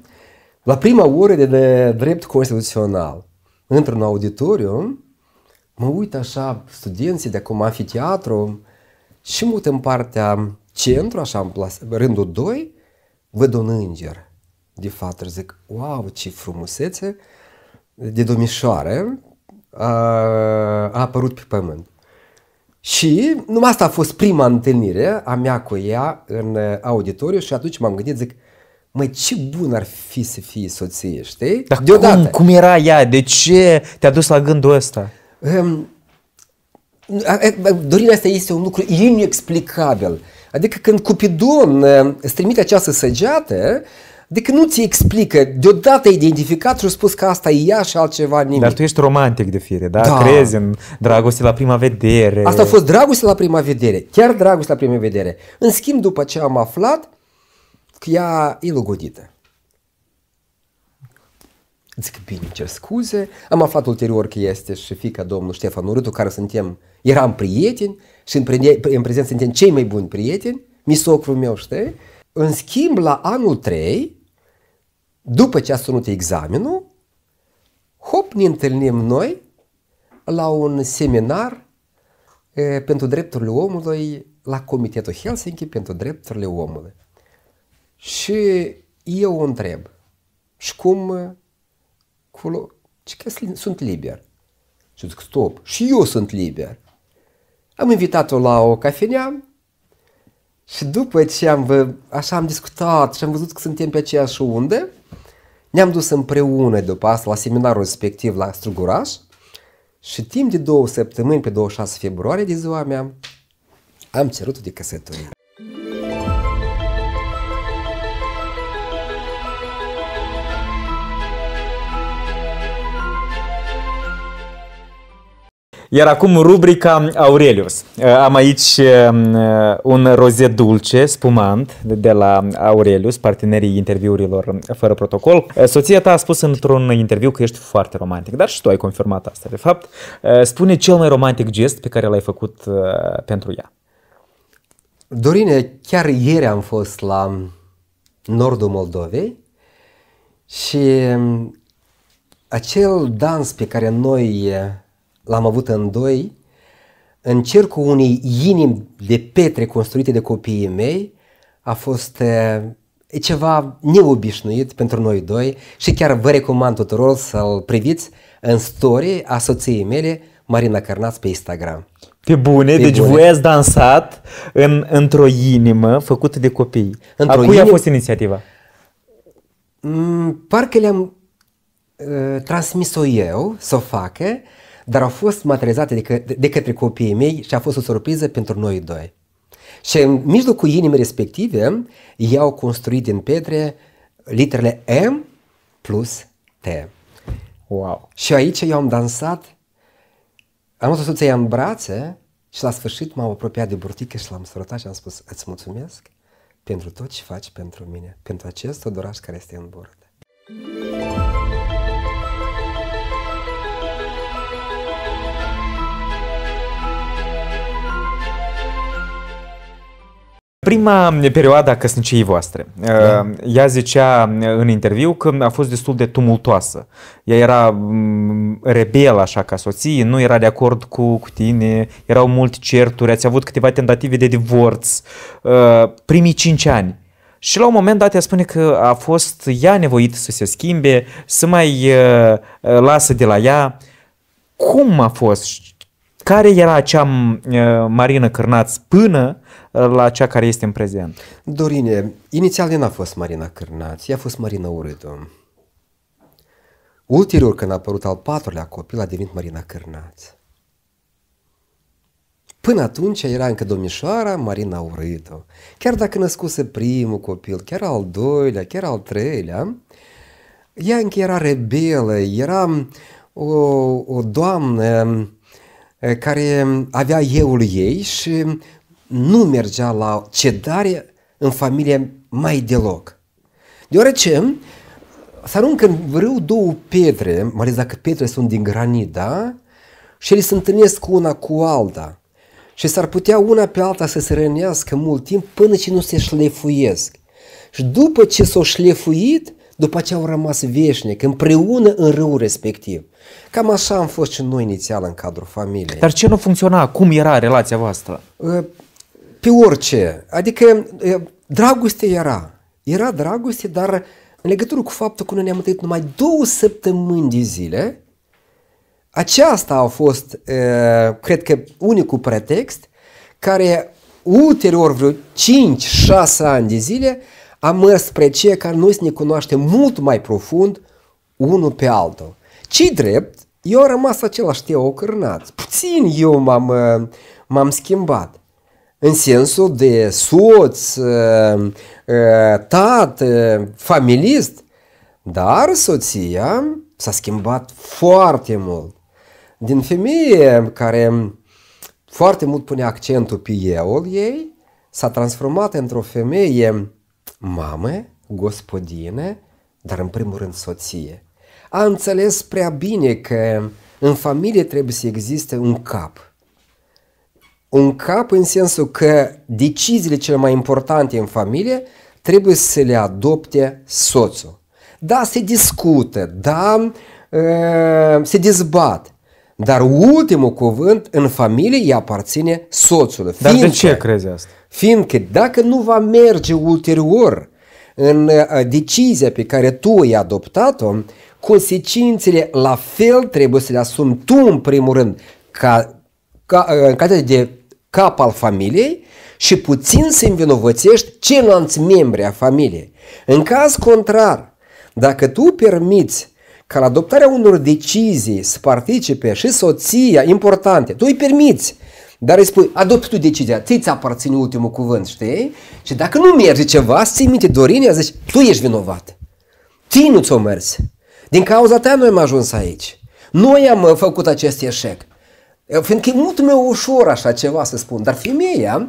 la prima oră de, drept constituțional, într-un auditoriu, mă uit așa, studenții de acum amfiteatru și mă uit în partea centru, așa, în plas, rândul 2, văd un înger. De fapt, zic, wow, ce frumusețe de domnișoare, a apărut pe pământ. Și numai asta a fost prima întâlnire a mea cu ea în auditoriu și atunci m-am gândit, zic, măi, ce bun ar fi să fii soție, știi? Dar Deodată. Cum, cum era ea? De ce te-a dus la gândul ăsta? Um, ehm, dorirea asta este un lucru inexplicabil. Adică când Cupidon ehm, îți trimite această săgeată, uh, Adică nu ți explică, deodată identificat și a spus că asta e ea și altceva nimic. Dar tu ești romantic de fire, da? da. Crezi în dragoste la prima vedere. Asta a fost dragoste la prima vedere, chiar dragoste la prima vedere. În schimb, după ce am aflat că ea e logodită. Zic, bine, cer scuze. Am aflat ulterior că este și fica domnului Ștefan Urâtu, care suntem, eram prieteni și în, pre- în prezent suntem cei mai buni prieteni, misocrul meu, știi? În schimb, la anul 3, după ce a sunut examenul, hop, ne întâlnim noi la un seminar e, pentru drepturile omului la Comitetul Helsinki pentru drepturile omului. Și eu o întreb, și cum, culo, ce că sunt liber? Și zic, stop, și eu sunt liber. Am invitat-o la o cafenea și după ce am, așa am discutat și am văzut că suntem pe aceeași undă, ne-am dus împreună după asta la seminarul respectiv la Struguraș și timp de două săptămâni, pe 26 februarie de ziua mea, am cerut-o de căsătorie. Iar acum rubrica Aurelius. Uh, am aici um, uh, un rozet dulce, spumant, de la Aurelius, partenerii interviurilor fără protocol. Uh, soția ta a spus într-un interviu că ești foarte romantic, dar și tu ai confirmat asta, de fapt. Spune cel mai romantic gest pe care l-ai făcut pentru ea. Dorine, chiar ieri am fost la nordul Moldovei și um, acel dans pe care noi l-am avut în doi, în cercul unei inimi de petre construite de copiii mei, a fost eh, e ceva neobișnuit pentru noi doi și chiar vă recomand tuturor să-l priviți în story a soției mele, Marina Cărnaț, pe Instagram. Pe bune, pe deci bune. voi ați dansat în, într-o inimă făcută de copii. într A cui inim... a fost inițiativa? Mm, parcă le-am uh, transmis-o eu să o facă, dar au fost materializate de, că, de către copiii mei și a fost o surpriză pentru noi doi. Și în mijlocul inimii respective, ei au construit din pietre literele M plus T. Wow. Și aici eu am dansat, am o soție în brațe și la sfârșit m-am apropiat de burtică și l-am sărutat și am spus îți mulțumesc pentru tot ce faci pentru mine, pentru acest odoraș care este în bordă. prima mm, perioadă a căsniciei voastre. Da. Ă, ea zicea mm, în interviu că a fost destul de tumultoasă. Ea era mm, rebel așa ca soție, nu era de acord cu, cu tine, erau multe certuri, ați avut câteva tentative de divorț, ă, primii cinci ani. Și la un moment dat ea spune că a fost ea nevoită să se schimbe, să mai ă, lasă de la ea. Cum a fost care era acea Marina Cârnaț până la cea care este în prezent? Dorine, inițial n-a fost Marina Cârnaț, ea a fost Marina urâtă. Ulterior, când a apărut al patrulea copil, a devenit Marina Cârnaț. Până atunci era încă domnișoara Marina Urâtă. Chiar dacă născuse primul copil, chiar al doilea, chiar al treilea, ea încă era rebelă, era o, o doamnă Eh, care avea euul ei și nu mergea la cedare în familie mai deloc. Deoarece se aruncă în râu două pietre, mai ales dacă pietre sunt din granit, da? Și ele se întâlnesc una cu alta. Și s-ar putea una pe alta să se rănească mult timp până ce nu se șlefuiesc. Și după ce s-au șlefuit, după ce au rămas veșnic, împreună în râul respectiv. Cam așa am fost și noi inițial în cadrul familiei. Dar ce nu funcționa? Cum era relația voastră? Ă, pe orice. Adică dragoste era. Era dragoste, dar în legătură cu faptul că noi ne-am întâlnit numai două săptămâni de zile, aceasta a fost, cred că, unicul pretext care ulterior vreo 5-6 ani de zile a mers spre ceea care noi să ne cunoaștem mult mai profund unul pe altul ce drept, eu am rămas același te ocărnat. Puțin eu m-am, uh, m-am schimbat. În sensul de soț, uh, uh, tată, familist. Dar soția s-a schimbat foarte mult. Din femeie care foarte mult pune accentul pe eul ei, s-a transformat într-o femeie mamă, gospodine, dar în primul rând soție a înțeles prea bine că în familie trebuie să existe un cap. Un cap în sensul că deciziile cele mai importante în familie trebuie să le adopte soțul. Da, se discută, da, ă, se dezbat, dar ultimul cuvânt în familie îi aparține soțului. Dar fiindcă, de ce crezi asta? Fiindcă dacă nu va merge ulterior în ă, decizia pe care tu ai adoptat-o, consecințele la fel trebuie să le asumi tu în primul rând ca, ca, în calitate de cap al familiei și puțin să învinovățești ceilalți membri a familiei. În caz contrar, dacă tu permiți ca la adoptarea unor decizii să participe și soția importante, tu îi permiți, dar îi spui, adopt tu decizia, ți-ți aparține ultimul cuvânt, știi? Și dacă nu merge ceva, ții minte Dorinia, zici, tu ești vinovat. Ții nu ți-o mers. Din cauza ta noi am ajuns aici. Noi am uh, făcut acest eșec. Uh, fiindcă e mult mai ușor așa ceva să spun, dar femeia,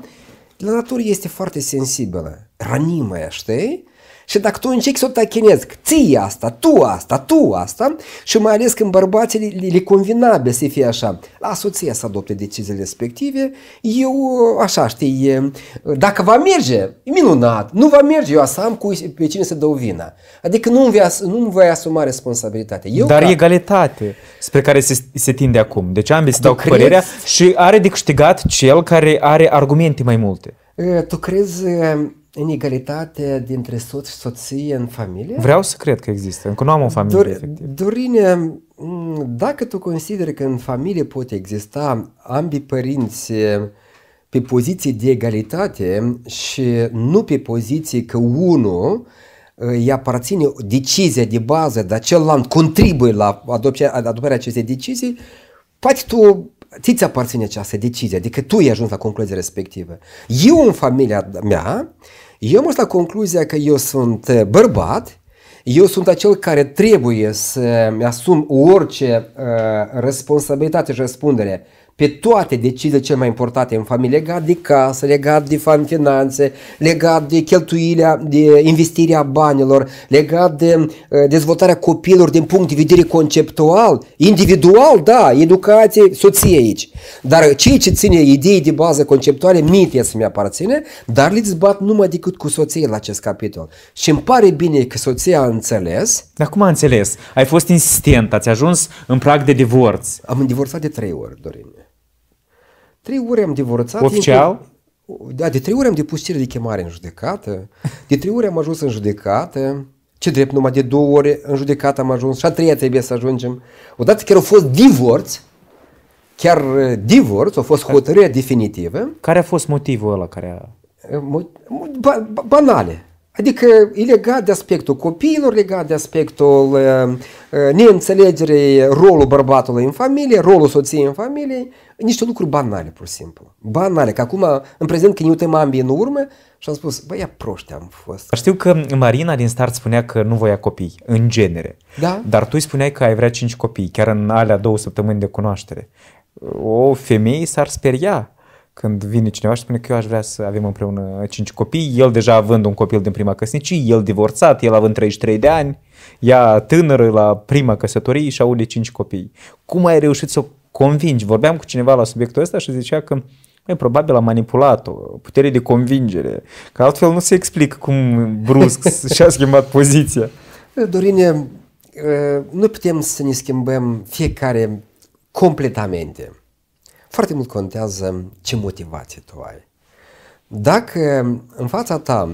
la natură, este foarte sensibilă, ranimă, știi? Și dacă tu încerci să o tachinezi, ții asta, tu asta, tu asta, și mai ales când bărbații le, le convinabil să fie așa, la soția să adopte deciziile respective, eu așa știi, dacă va merge, minunat, nu va merge, eu asam cu pe cine să dau vina. Adică nu îmi nu îmi voi asuma responsabilitatea. Eu, Dar ca... egalitate spre care se, se tinde acum. Deci ambii se dau crezi? părerea și are de câștigat cel care are argumente mai multe. Tu crezi egalitate dintre soț și soție în familie? Vreau să cred că există, încă nu am o familie. Dor, efectiv. Dorine, dacă tu consideri că în familie pot exista ambii părinți pe poziții de egalitate și nu pe poziții că unul îi aparține decizia de bază, dar celălalt contribuie la adoptarea acestei decizii, poate tu ți aparține această decizie, adică tu ai ajuns la concluzia respectivă. Eu în familia mea, eu am ajuns la concluzia că eu sunt uh, bărbat, eu sunt acel care trebuie să-mi asum orice uh, responsabilitate și răspundere uh, pe toate deciziile cele mai importante în familie, legat de casă, legat de finanțe, legat de cheltuirea, de investirea banilor, legat de uh, dezvoltarea copiilor din punct de vedere conceptual, individual, da, educație, soție aici. Dar ceea ce ține idei de bază conceptuale, mintea să-mi aparține, dar le dezbat numai decât cu soție la acest capitol. Și îmi pare bine că soția a înțeles. Dar cum a înțeles? Ai fost insistent, ați ajuns în prag de divorț. Am divorțat de trei ori, Dorin. Trei ori am divorțat. Oficial? Inclu... Da, de trei ori am depus de chemare în judecată, de trei ori am ajuns în judecată, ce drept, numai de două ori în judecată am ajuns și a treia trebuie să ajungem. Odată chiar au fost divorț, chiar uh, divorț, a fost hotărârea definitivă. Care a fost motivul ăla care a... Banale. Adică e legat de aspectul copiilor, legat de aspectul uh, uh, neînțelegerii rolul bărbatului în familie, rolul soției în familie, niște lucruri banale, pur și simplu. Banale, că acum, în prezent, când ne uităm ambii în urmă, și am spus, băi, proști am fost. Știu că Marina din start spunea că nu voia copii, în genere. Da? Dar tu spuneai că ai vrea cinci copii, chiar în alea două săptămâni de cunoaștere. O femeie s-ar speria când vine cineva și spune că eu aș vrea să avem împreună cinci copii, el deja având un copil din prima căsnicie, el divorțat, el având 33 de ani, ea tânără la prima căsătorie și aude cinci copii. Cum ai reușit să o convingi? Vorbeam cu cineva la subiectul ăsta și zicea că e probabil a manipulat-o, putere de convingere, că altfel nu se explică cum brusc *laughs* și-a schimbat poziția. Dorine, nu putem să ne schimbăm fiecare completamente. Foarte mult contează ce motivație tu ai. Dacă în fața ta,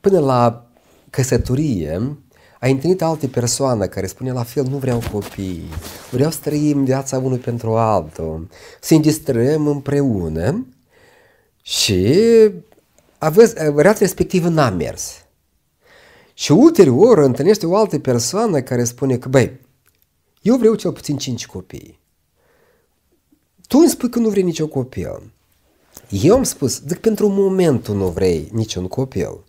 până la căsătorie, ai întâlnit alte persoană care spune la fel, nu vreau copii, vreau să trăim viața unul pentru altul, să ne distrăm împreună și aveți, viața respectivă n-a mers. Și ulterior întâlnește o altă persoană care spune că, băi, eu vreau cel puțin 5 copii tu îmi spui că nu vrei niciun copil. Eu am spus, zic, pentru momentul nu vrei niciun copil.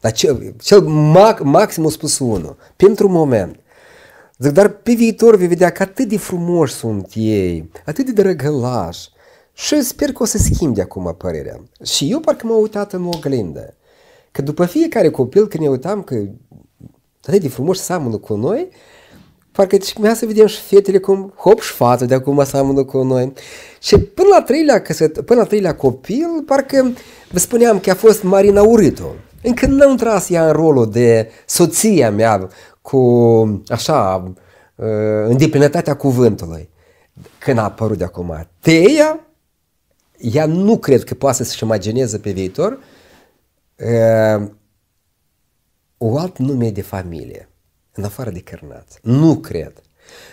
Dar cel, cel mac, maxim a spus unul, pentru moment. Zic, dar pe viitor vei vedea că atât de frumoși sunt ei, atât de drăgălași. Și sper că o să schimb de acum părerea. Și eu parcă m-am uitat în oglindă. Că după fiecare copil, când ne uitam că atât de frumos seamănă cu noi, Parcă și mi să vedem și fetele cum, hop și față de acum seamănă cu noi. Și până la treilea, căsăt, până la treilea copil, parcă vă spuneam că a fost Marina Urito. Încă nu am tras ea în rolul de soția mea cu, așa, ă, îndeplinătatea cuvântului. Când a apărut de acum Teia, ea nu cred că poate să-și imagineze pe viitor uh, o alt nume de familie în afară de cărnați. Nu cred.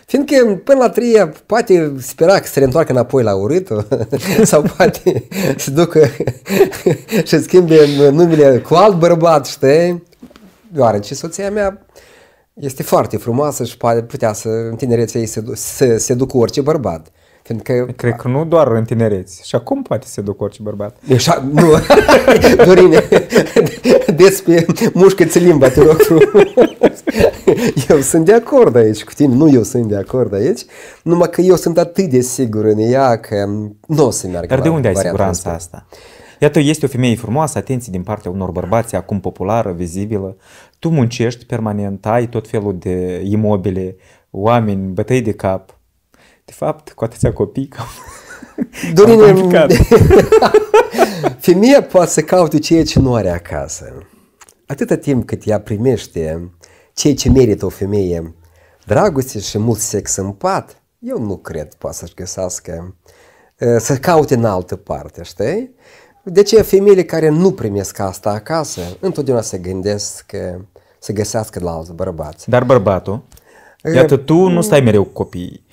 Fiindcă până la trei poate spera că se reîntoarcă înapoi la urât *laughs* sau poate *laughs* se ducă *laughs* și schimbe numele cu alt bărbat, știi? Deoarece soția mea este foarte frumoasă și putea să în tinerețe ei se, se, se ducă orice bărbat. Fiindcă... Cred că nu doar în tinereți. Și acum poate se duc orice bărbat. Așa, nu. *laughs* Dorine, despre mușcă-ți limba, te rog Eu sunt de acord aici cu tine. Nu eu sunt de acord aici. Numai că eu sunt atât de sigur în ea că nu o să meargă Dar de unde ai siguranța asta? asta? Iată, este o femeie frumoasă, atenție din partea unor bărbați, acum populară, vizibilă. Tu muncești permanent, ai tot felul de imobile, oameni, bătăi de cap de fapt, cu atâția copii cam, *laughs* Dorin, *laughs* femeia poate să caute ceea ce nu are acasă. Atâta timp cât ea primește ceea ce merită o femeie, dragoste și mult sex în pat, eu nu cred poate să-și găsească, să caute în altă parte, știi? De ce femeile care nu primesc asta acasă, întotdeauna se gândesc că se găsească la alți bărbați. Dar bărbatul? Iată, tu nu stai mereu cu copiii.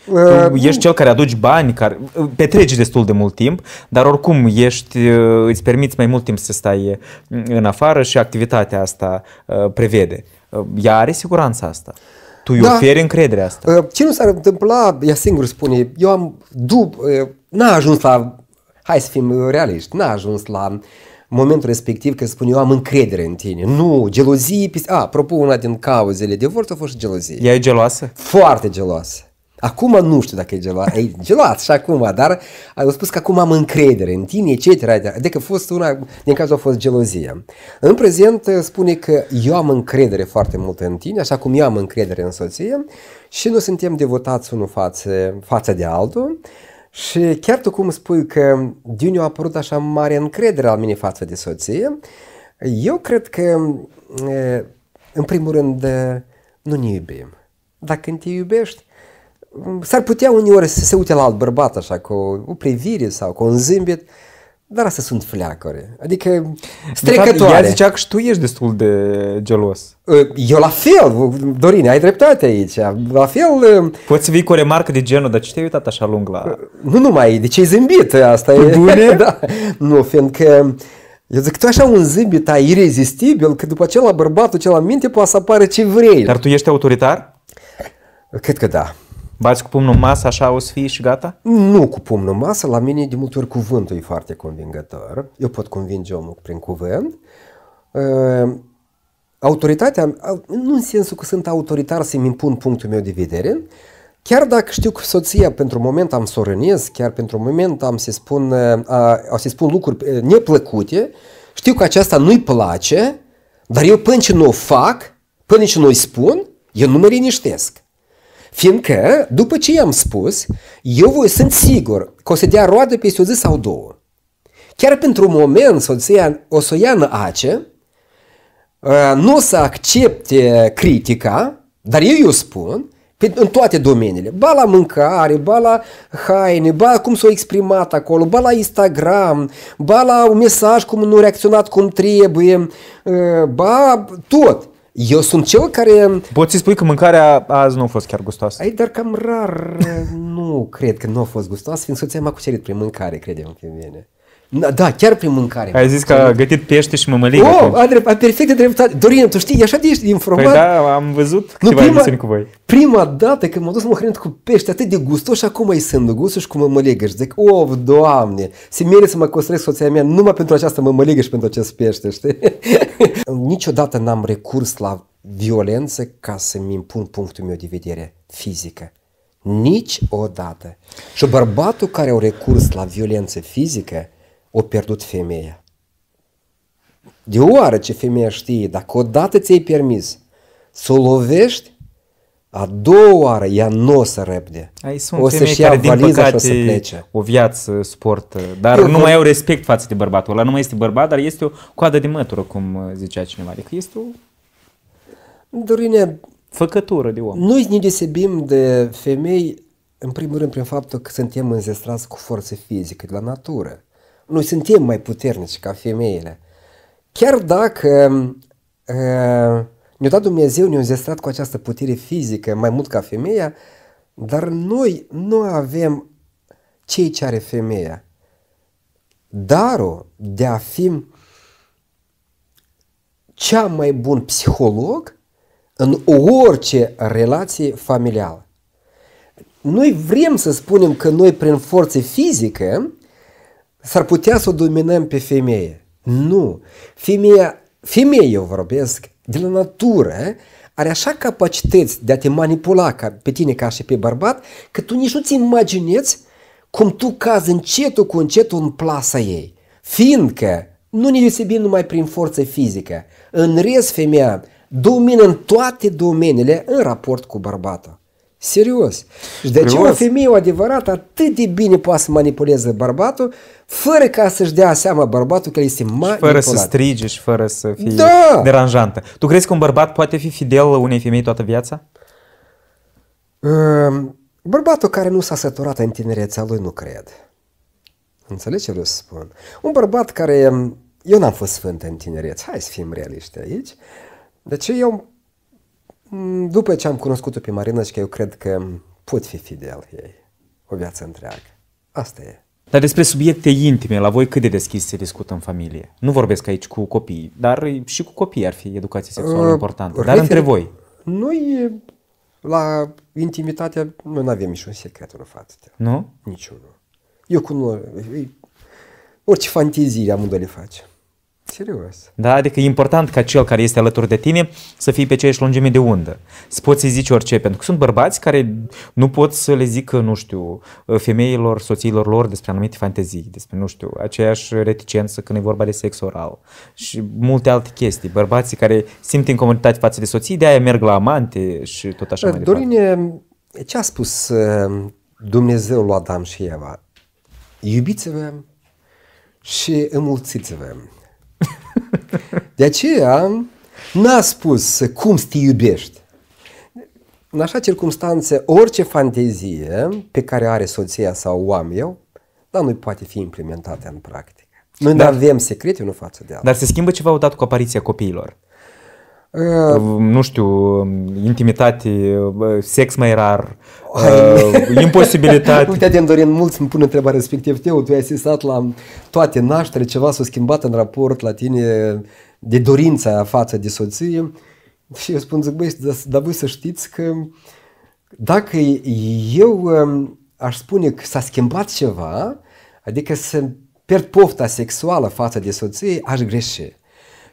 Tu ești cel care aduci bani, care petreci destul de mult timp, dar oricum ești, îți permiți mai mult timp să stai în afară și activitatea asta prevede. Ea are siguranța asta. Tu îi da. oferi încrederea asta. Ce nu s-ar întâmpla, ea singur spune, eu am, după, n-a ajuns la, hai să fim realiști, n-a ajuns la uh, momentul respectiv când spun eu am încredere în tine. Nu, gelozie... A, apropo, una din cauzele divorțului a fost gelozie. Ea e geloasă? Foarte geloasă. Acum nu știu dacă e geloasă, e geloasă și acum, dar au spus că acum am încredere în tine, etc. Adică deci a fost una, din cazul a fost gelozia. În prezent ă, spune că eu am încredere foarte mult în tine, așa cum eu am încredere în soție și nu suntem devotați unul față, față de altul. Și chiar tu cum spui că Diniu a apărut așa mare încredere al mine față de soție, eu cred că, în primul rând, nu ne iubim. Dar când te iubești, s-ar putea uneori să se uite la alt bărbat așa cu o privire sau cu un zâmbet, dar astea sunt fleacăre. Adică strecătoare. Ea zicea că și tu ești destul de gelos. Ă, eu la fel, Dorine, ai dreptate aici. La fel... Ă, Poți să vii cu o remarcă de genul, dar ce te-ai uitat așa lung la... Ă, nu numai, de ce ai zâmbit? Asta Pe e... Bune? *laughs* da. Nu, fiindcă... Eu zic, tu așa un zâmbit ai irezistibil, că după ce la bărbatul ce la minte poate să apară ce vrei. Dar tu ești autoritar? Cred că da. Bați cu pumnul în masă, așa o să fie și gata? Nu cu pumnul în masă, la mine de multe ori cuvântul e foarte convingător. Eu pot convinge omul prin cuvânt. Ehm, autoritatea, nu în sensul că sunt autoritar să-mi impun punctul meu de vedere, chiar dacă știu că soția pentru moment am să chiar pentru moment am să spun, eh, a, să spun lucruri eh, neplăcute, știu că aceasta nu-i place, dar eu până ce nu o fac, până ce nu-i spun, eu nu mă liniștesc. Fiindcă, după ce i-am spus, eu voi, sunt sigur că o să dea roadă peste o zi sau două. Chiar pentru un moment soția o să o ia în ace, ă, nu o să accepte critica, dar eu îi spun, în toate domeniile, ba la mâncare, ba la haine, ba cum s-a exprimat acolo, ba la Instagram, ba la un mesaj cum nu reacționat cum trebuie, ă, ba tot. Eu sunt cel care... Poți să spui că mâncarea azi nu a fost chiar gustoasă. Ai, dar cam rar *laughs* nu cred că nu a fost gustoasă, fiind soția m-a cucerit prin mâncare, credem că bine. Da, chiar prin mâncare. Ai zis că a gătit pește și mămăligă. Oh, a, drept, a perfectă dreptate. Dorin, tu știi, așa de ești informat. Păi da, am văzut nu, ceva prima, cu voi. Prima dată când m-am dus să mă cu pește atât de gustos și acum îi sunt gustos și cu mămăligă. Și zic, of, doamne, se merită să mă costresc soția mea numai pentru această mămăligă și pentru acest pește, știi? *laughs* Niciodată n-am recurs la violență ca să-mi impun punctul meu de vedere fizică. Niciodată. Și bărbatul care au recurs la violență fizică, o pierdut femeia. Deoarece femeia știe, dacă odată ți-ai permis să o lovești, a doua oară ea nu o să răbde. Ai sunt o să-și ia care, valiza păcate, și o să plece. o viață sport. dar Eu nu mai au respect față de bărbatul ăla. Nu mai este bărbat, dar este o coadă de mătură, cum zicea cineva. Adică este o... Dorine, Făcătură de om. Noi ne desebim de femei, în primul rând, prin faptul că suntem înzestrați cu forță fizică de la natură noi suntem mai puternici ca femeile. Chiar dacă uh, ne-a dat Dumnezeu, ne-a înzestrat cu această putere fizică mai mult ca femeia, dar noi nu avem cei ce are femeia. Darul de a fi cea mai bun psiholog în orice relație familială. Noi vrem să spunem că noi prin forță fizică S-ar putea să o dominăm pe femeie. Nu. Femeia, femeie eu vorbesc, de la natură, are așa capacități de a te manipula ca, pe tine ca și pe bărbat, că tu nici nu-ți imaginezi cum tu cazi încetul cu încetul în plasa ei. Fiindcă nu ne deosebim numai prin forță fizică. În rest, femeia domină în toate domeniile în raport cu bărbatul. Serios. Și de ce o femeie o adevărată atât de bine poate să manipuleze bărbatul fără ca să-și dea seama bărbatul că este mai și Fără să strige și fără să fie da. deranjantă. Tu crezi că un bărbat poate fi fidel unei femei toată viața? Ehm, bărbatul care nu s-a săturat în tinerețea lui, nu cred. Înțelegi ce vreau să spun? Un bărbat care... Ehm, eu n-am fost sfânt în tinerețe, hai să fim realiști aici. Deci eu, după ce am cunoscut-o pe Marina, și că eu cred că mm, pot fi fidel ei o viață întreagă. Asta e. Dar despre subiecte intime, la voi cât de deschis se discută în familie? Nu vorbesc aici cu copiii, dar și cu copiii ar fi educație sexuală uh, importantă. Dar între voi? Noi la intimitatea noi nu avem niciun secret în față. Nu? Niciunul. Eu cunosc. Orice fantezie amândoi le facem. Serios. Da? Adică e important ca cel care este alături de tine să fie pe aceeași lungime de undă. Să poți să zici orice, pentru că sunt bărbați care nu pot să le zic, nu știu, femeilor, soțiilor lor despre anumite fantezii, despre, nu știu, aceeași reticență când e vorba de sex oral și multe alte chestii. Bărbații care simt comunitate față de soții, de aia merg la amante și tot așa mai Dorine, ce a spus Dumnezeu lui Adam și Eva? Iubiți-vă și înmulțiți-vă. De aceea n-a spus cum să te iubești. În așa circunstanțe, orice fantezie pe care are soția sau om eu, dar nu poate fi implementată în practică. Noi dar, nu avem secrete unul față de altul. Dar se schimbă ceva odată cu apariția copiilor nu știu, intimitate, sex mai rar, Ai. imposibilitate. *laughs* Uite, Dorin, mulți îmi pun întrebarea respectiv. Teo, tu ai asistat la toate naștere, ceva s-a schimbat în raport la tine de dorința față de soție. Și eu spun, zic, băi, dar, da, voi să știți că dacă eu um, aș spune că s-a schimbat ceva, adică să pierd pofta sexuală față de soție, aș greși.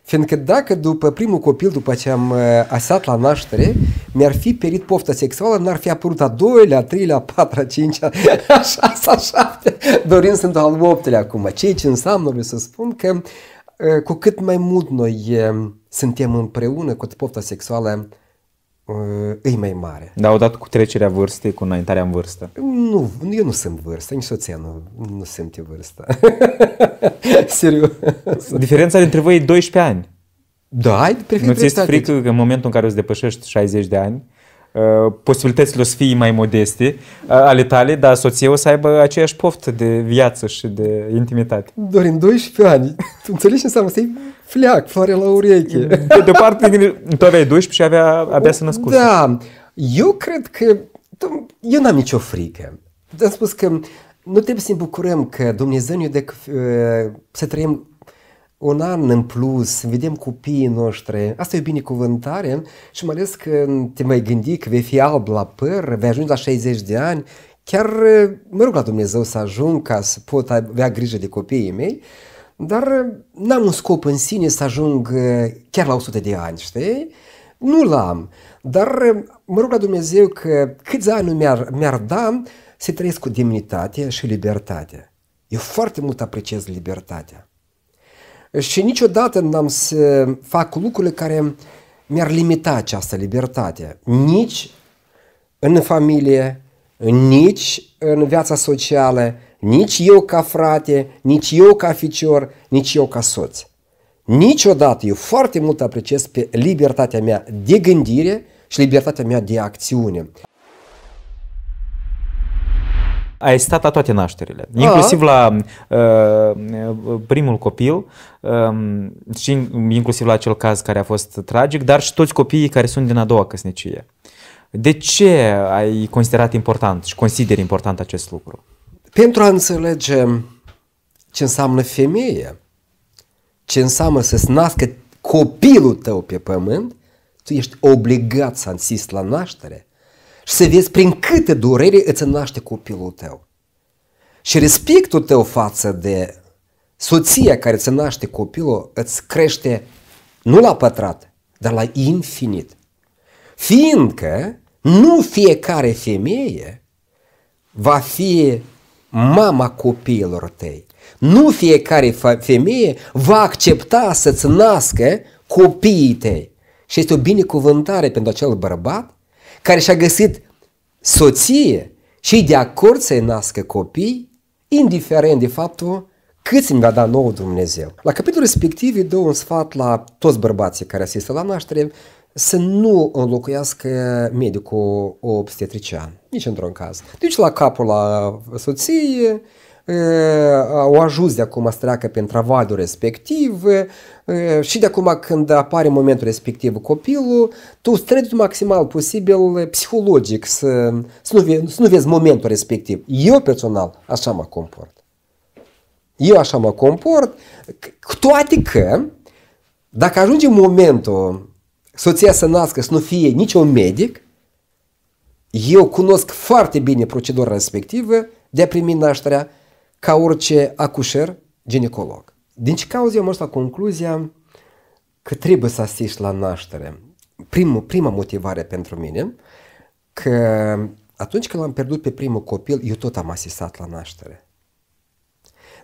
Fiindcă dacă după primul copil, după ce am uh, asat la naștere, mi-ar fi perit pofta sexuală, n-ar fi apărut a doilea, a treilea, a patra, a cincea, a *laughs* șasea, a șaptea. Dorim sunt al optelea acum. Ceea ce înseamnă, vreau să spun că uh, cu cât mai mult noi uh, suntem împreună, cu pofta sexuală Uh, e mai mare. Dar odată cu trecerea vârstei, cu înaintarea în vârstă? Nu, eu nu sunt vârstă, nici soția nu, nu simte vârsta. *laughs* Serios. Diferența dintre voi e 12 ani. Da, ai perfect Nu ți este frică că în momentul în care îți depășești 60 de ani, uh, posibilitățile o să fie mai modeste uh, ale tale, dar soția o să aibă aceeași poftă de viață și de intimitate. Dorin 12 ani. *laughs* Tu înțelegi ce înseamnă să fleac, floare la ureche. de parte, tu aveai 12 și avea abia să născut. Da, eu cred că, eu n-am nicio frică. Am spus că nu trebuie să ne bucurăm că Dumnezeu ne dec- uh, să trăim un an în plus, vedem copiii noștri. Asta e o binecuvântare și mai ales când te mai gândi că vei fi alb la păr, vei ajunge la 60 de ani, chiar uh, mă rog la Dumnezeu să ajung ca să pot avea grijă de copiii mei. Uh, dar uh, n-am un scop în sine să ajung uh, chiar la 100 de ani, știi? Nu l-am, dar uh, mă rog la Dumnezeu că câți ani mi-ar, mi-ar da să trăiesc cu demnitate și libertate. Eu foarte mult apreciez libertatea. Și niciodată n-am să fac lucrurile care mi-ar limita această libertate. Nici în familie, nici în viața socială, nici eu ca frate, nici eu ca ficior, nici eu ca soț. Niciodată eu foarte mult apreciez pe libertatea mea de gândire și libertatea mea de acțiune. Ai stat la toate nașterile, A. inclusiv la uh, primul copil uh, și inclusiv la acel caz care a fost tragic, dar și toți copiii care sunt din a doua căsnicie. De ce ai considerat important și consideri important acest lucru? Pentru a înțelege ce înseamnă femeie, ce înseamnă să-ți nască copilul tău pe pământ, tu ești obligat să asist la naștere și să vezi prin câte durere îți naște copilul tău. Și respectul tău față de soția care îți naște copilul îți crește nu la pătrat, dar la infinit. Fiindcă nu fiecare femeie va fi mama copiilor tăi. Nu fiecare femeie va accepta să-ți nască copiii tăi. Și este o binecuvântare pentru acel bărbat care și-a găsit soție și de acord să-i nască copii, indiferent de faptul cât îmi va da nou Dumnezeu. La capitolul respectiv îi dă un sfat la toți bărbații care asistă la naștere să nu înlocuiască medicul obstetrician, nici într-un caz. Deci la capul la soție, o ajuns de acum să treacă prin travadul respectiv și de acum când apare momentul respectiv copilul, tu strădui maximal posibil psihologic să, să, nu, vezi, să nu vezi momentul respectiv. Eu personal așa mă comport. Eu așa mă comport, cu toate că dacă ajunge momentul soția să nască, să nu fie niciun medic, eu cunosc foarte bine procedura respectivă de a primi nașterea ca orice acușer ginecolog. Din ce cauză am ajuns la concluzia că trebuie să asiști la naștere. Primul, prima motivare pentru mine că atunci când l-am pierdut pe primul copil, eu tot am asistat la naștere.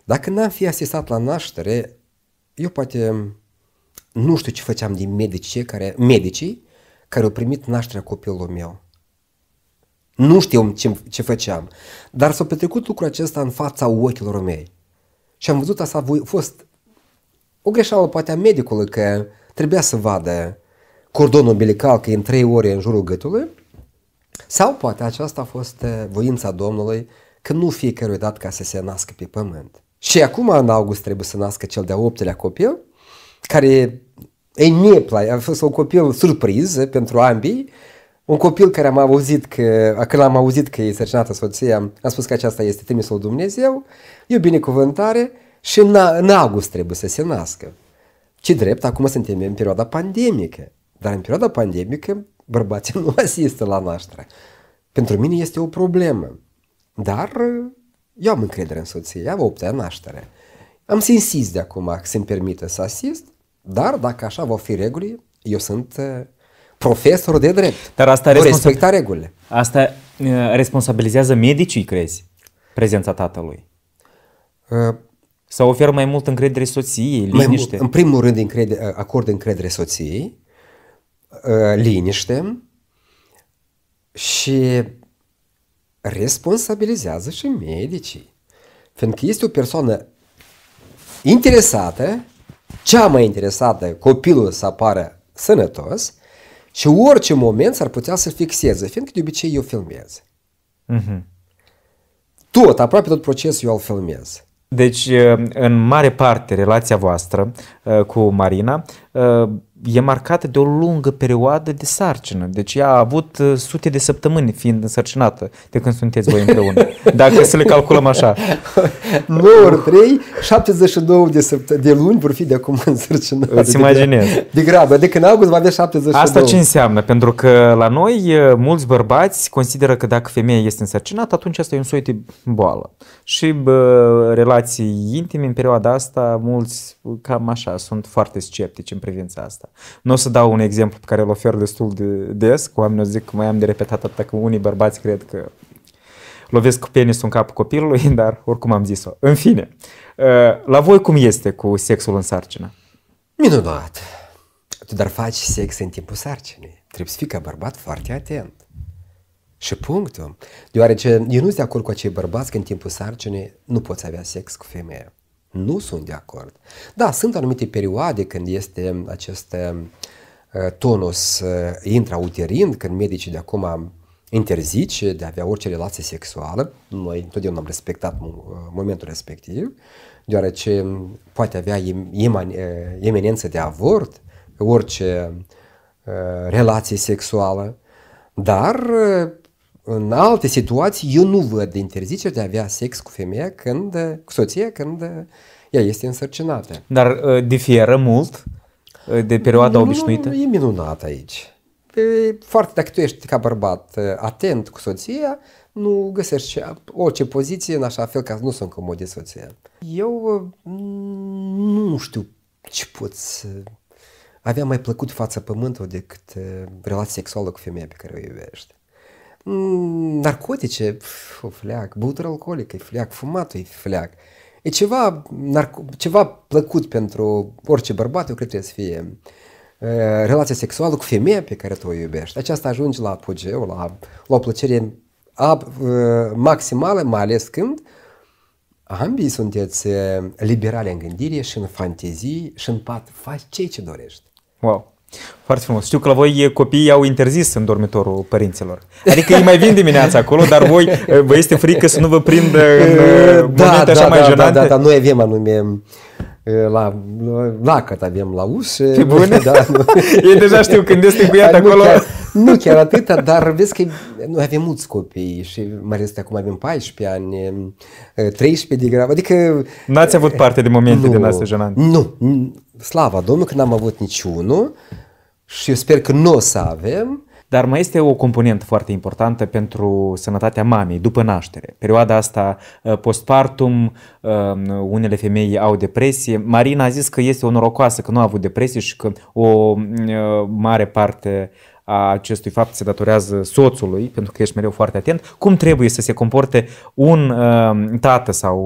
Dacă n-am fi asistat la naștere, eu poate nu știu ce făceam de medici care, medicii care au primit nașterea copilului meu. Nu știu ce, ce făceam, dar s-a petrecut lucrul acesta în fața ochilor mei. Și am văzut asta a fost o greșeală poate a medicului că trebuia să vadă cordonul umbilical că e în trei ore în jurul gâtului sau poate aceasta a fost eh, voința Domnului că nu fiecare dat ca să se nască pe pământ. Și acum în august trebuie să nască cel de-a optelea copil care ei Nepla a fost un copil surpriză pentru ambii, un copil care am auzit că, când am auzit că e sărcinată soția, am spus că aceasta este trimisul Dumnezeu, e o binecuvântare și în, în august trebuie să se nască. Ce drept, acum suntem în perioada pandemică, dar în perioada pandemică bărbații *laughs* nu asistă la naștere. Pentru mine este o problemă, dar eu am încredere în soție, am 8 naștere. Am să insist de acum se mi permite să asist, dar dacă așa vor fi regulile, eu sunt uh, profesor de drept. Dar asta responsa... respecta regulile. Asta uh, responsabilizează medicii, crezi, prezența tatălui? Uh, Sau oferă mai mult încredere soției, liniște? Mult, în primul rând încrede, uh, acord încredere soției, uh, liniște și responsabilizează și medicii. Fiindcă este o persoană interesată, cea mai interesată copilul să apară sănătos și orice moment s-ar putea să fixeze, fiindcă de obicei eu filmez. Mm-hmm. Tot, aproape tot procesul eu îl filmez. Deci, uh, în mare parte, relația voastră uh, cu Marina uh, e marcată de o lungă perioadă de sarcină. Deci ea a avut uh, sute de săptămâni fiind însărcinată de când sunteți voi împreună. *laughs* Dacă să le calculăm așa. 9 ori 3, 72 de, săpt- de luni vor fi de acum însărcinată. Îți imaginez. De, de grabă. De când august va avea 72. Asta ce înseamnă? Pentru că la noi uh, mulți bărbați consideră că dacă femeia este însărcinată, atunci asta e un soi de boală. Și bă, relații intime în perioada asta, mulți cam așa, sunt foarte sceptici în privința asta. Nu o să dau un exemplu pe care îl ofer destul de des, cu oamenii o zic că mai am de repetat atât că unii bărbați cred că lovesc cu penisul în capul copilului, *laughs* dar oricum am zis-o. În fine, uh, la voi cum este cu sexul în sarcină? Minunat! Tu dar faci sex în timpul sarcinii. Trebuie să fii ca bărbat foarte atent. Și punctul. Deoarece eu nu sunt de acord cu acei bărbați că în timpul sarcinii nu poți avea sex cu femeia. Nu sunt de acord. Da, sunt anumite perioade când este acest uh, tonus uh, intrauterin, când medicii de acum interzice de a avea orice relație sexuală. Noi întotdeauna am respectat uh, momentul respectiv, deoarece um, poate avea eminență de avort, orice relație sexuală, dar în alte situații eu nu văd interzicere de a avea sex cu femeia când, cu soția când ea este însărcinată. Dar uh, diferă mult uh, de perioada nu, obișnuită? E minunat aici. E foarte, dacă tu ești ca bărbat uh, atent cu soția, nu găsești orice poziție în așa fel ca să nu să de soția. Eu nu știu ce poți avea mai plăcut față pământul decât relația sexuală cu femeia pe care o iubești narcotice, pf, o fleac, băutură alcoolică, e fleac, fumatul e fleac. E ceva, narco- ceva plăcut pentru orice bărbat, eu cred că să fie relația sexuală cu femeia pe care tu o iubești. Aceasta ajunge la apogeu, la, la o plăcere ab, maximală, mai ales când ambii sunteți liberali în gândire și în fantezii și în pat. Faci ce ce dorești. Wow. Foarte frumos. Știu că la voi copiii au interzis în dormitorul părinților. Adică ei mai vin dimineața acolo, dar voi *laughs* vă este frică să nu vă prindă în da, momente da, așa da, mai da, genante? Da, da, da, noi avem anume la lacăt avem la ușă. bune? *laughs* Da, nu. *laughs* Ei deja știu când este cu iată acolo. Chiar, nu chiar atâta, dar vezi că noi avem mulți copii și mai ales acum avem 14 ani, 13 de grav. adică... N-ați avut parte de momente nu, din astea jenante? Nu, slava Domnului că n-am avut niciunul și eu sper că nu o să avem. Dar mai este o componentă foarte importantă pentru sănătatea mamei după naștere. Perioada asta postpartum, unele femei au depresie. Marina a zis că este o norocoasă, că nu a avut depresie și că o mare parte a acestui fapt se datorează soțului, pentru că ești mereu foarte atent, cum trebuie să se comporte un uh, tată sau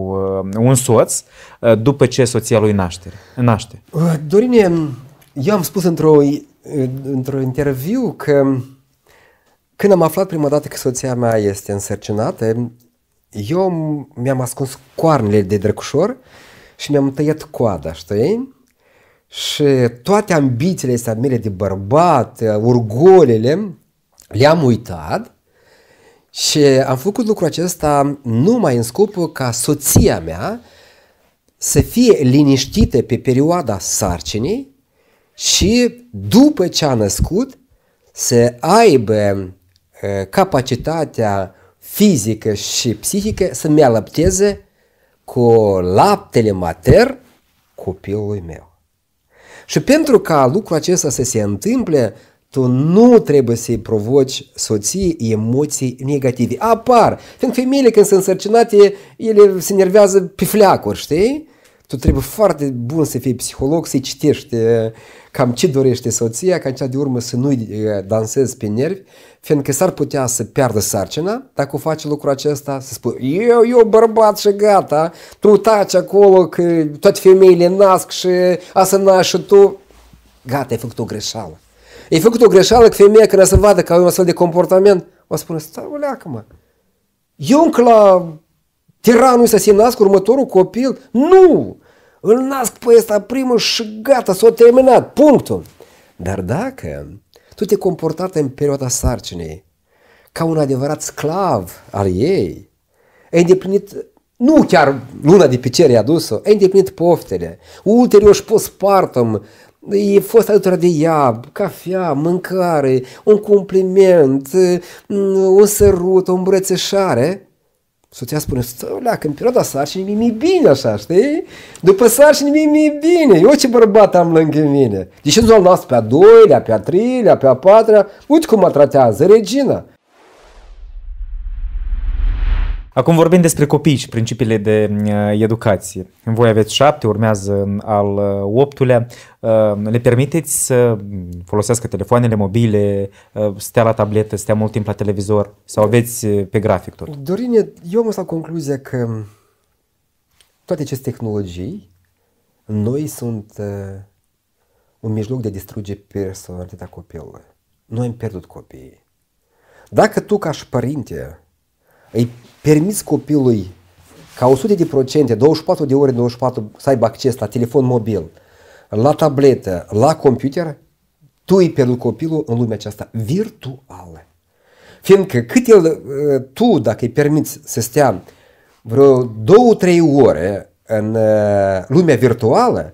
uh, un soț uh, după ce soția lui naștere, naște? Uh, Dorine, eu am spus într-o, uh, într o interviu că când am aflat prima dată că soția mea este însărcinată, eu mi-am ascuns coarnele de drăcușor și mi-am tăiat coada, știi? Și toate ambițiile astea mele de bărbat, uh, urgolele, le-am uitat și am făcut lucrul acesta numai în scopul ca soția mea să fie liniștită pe perioada sarcinii și după ce a născut să aibă uh, capacitatea fizică și psihică să-mi alăpteze cu laptele mater copilului meu. Și pentru ca lucrul acesta să se întâmple, tu nu trebuie să-i provoci soții emoții negative. Apar. Când femeile când sunt însărcinate, ele se nervează pe fleacuri, știi? Tu trebuie foarte bun să fii psiholog, să-i citești eh, cam ce dorește soția, ca cea de urmă să nu-i eh, dansezi pe nervi fiindcă s-ar putea să piardă sarcina dacă o face lucrul acesta, să spun eu, eu bărbat și gata, tu taci acolo că toate femeile nasc și a să naști și tu. Gata, ai făcut o greșeală. Ai făcut o greșeală că femeia când o să vadă că ai un astfel de comportament, o spune, stai, leacă, mă, eu încă la tiranul să se nasc următorul copil? Nu! Îl nasc pe ăsta primul și gata, s-a terminat, punctul. Dar dacă tu te comportat în perioada sarcinei ca un adevărat sclav al ei. Ai îndeplinit, nu chiar luna de picere adusă, ai îndeplinit poftele. Ulterior și postpartum, E fost alături de ea, cafea, mâncare, un compliment, mm, un sărut, o îmbrățișare. Soția spune, stă, la, în perioada sarcinii mi-e bine așa, știi? După sarcini mi-e bine, eu ce bărbat am lângă mine. Deci nu l-am luat pe a doilea, pe a treilea, pe a patra, uite cum mă tratează regina. Acum vorbim despre copii și principiile de uh, educație. Voi aveți șapte, urmează al uh, optulea. Uh, le permiteți să folosească telefoanele mobile, stea la tabletă, stea mult timp la televizor sau aveți pe grafic tot? Dorine, eu am la concluzia că toate aceste tehnologii noi sunt un mijloc de a distruge personalitatea copilului. Noi am pierdut copiii. Dacă tu ca și părinte îi permis copilului ca 100 de procente, 24 de ore 24 să aibă acces la telefon mobil, la tabletă, la computer, tu îi pierdut copilul în lumea aceasta virtuală. Fiindcă cât el, uh, tu, dacă îi permiți să stea vreo 2-3 ore în uh, lumea virtuală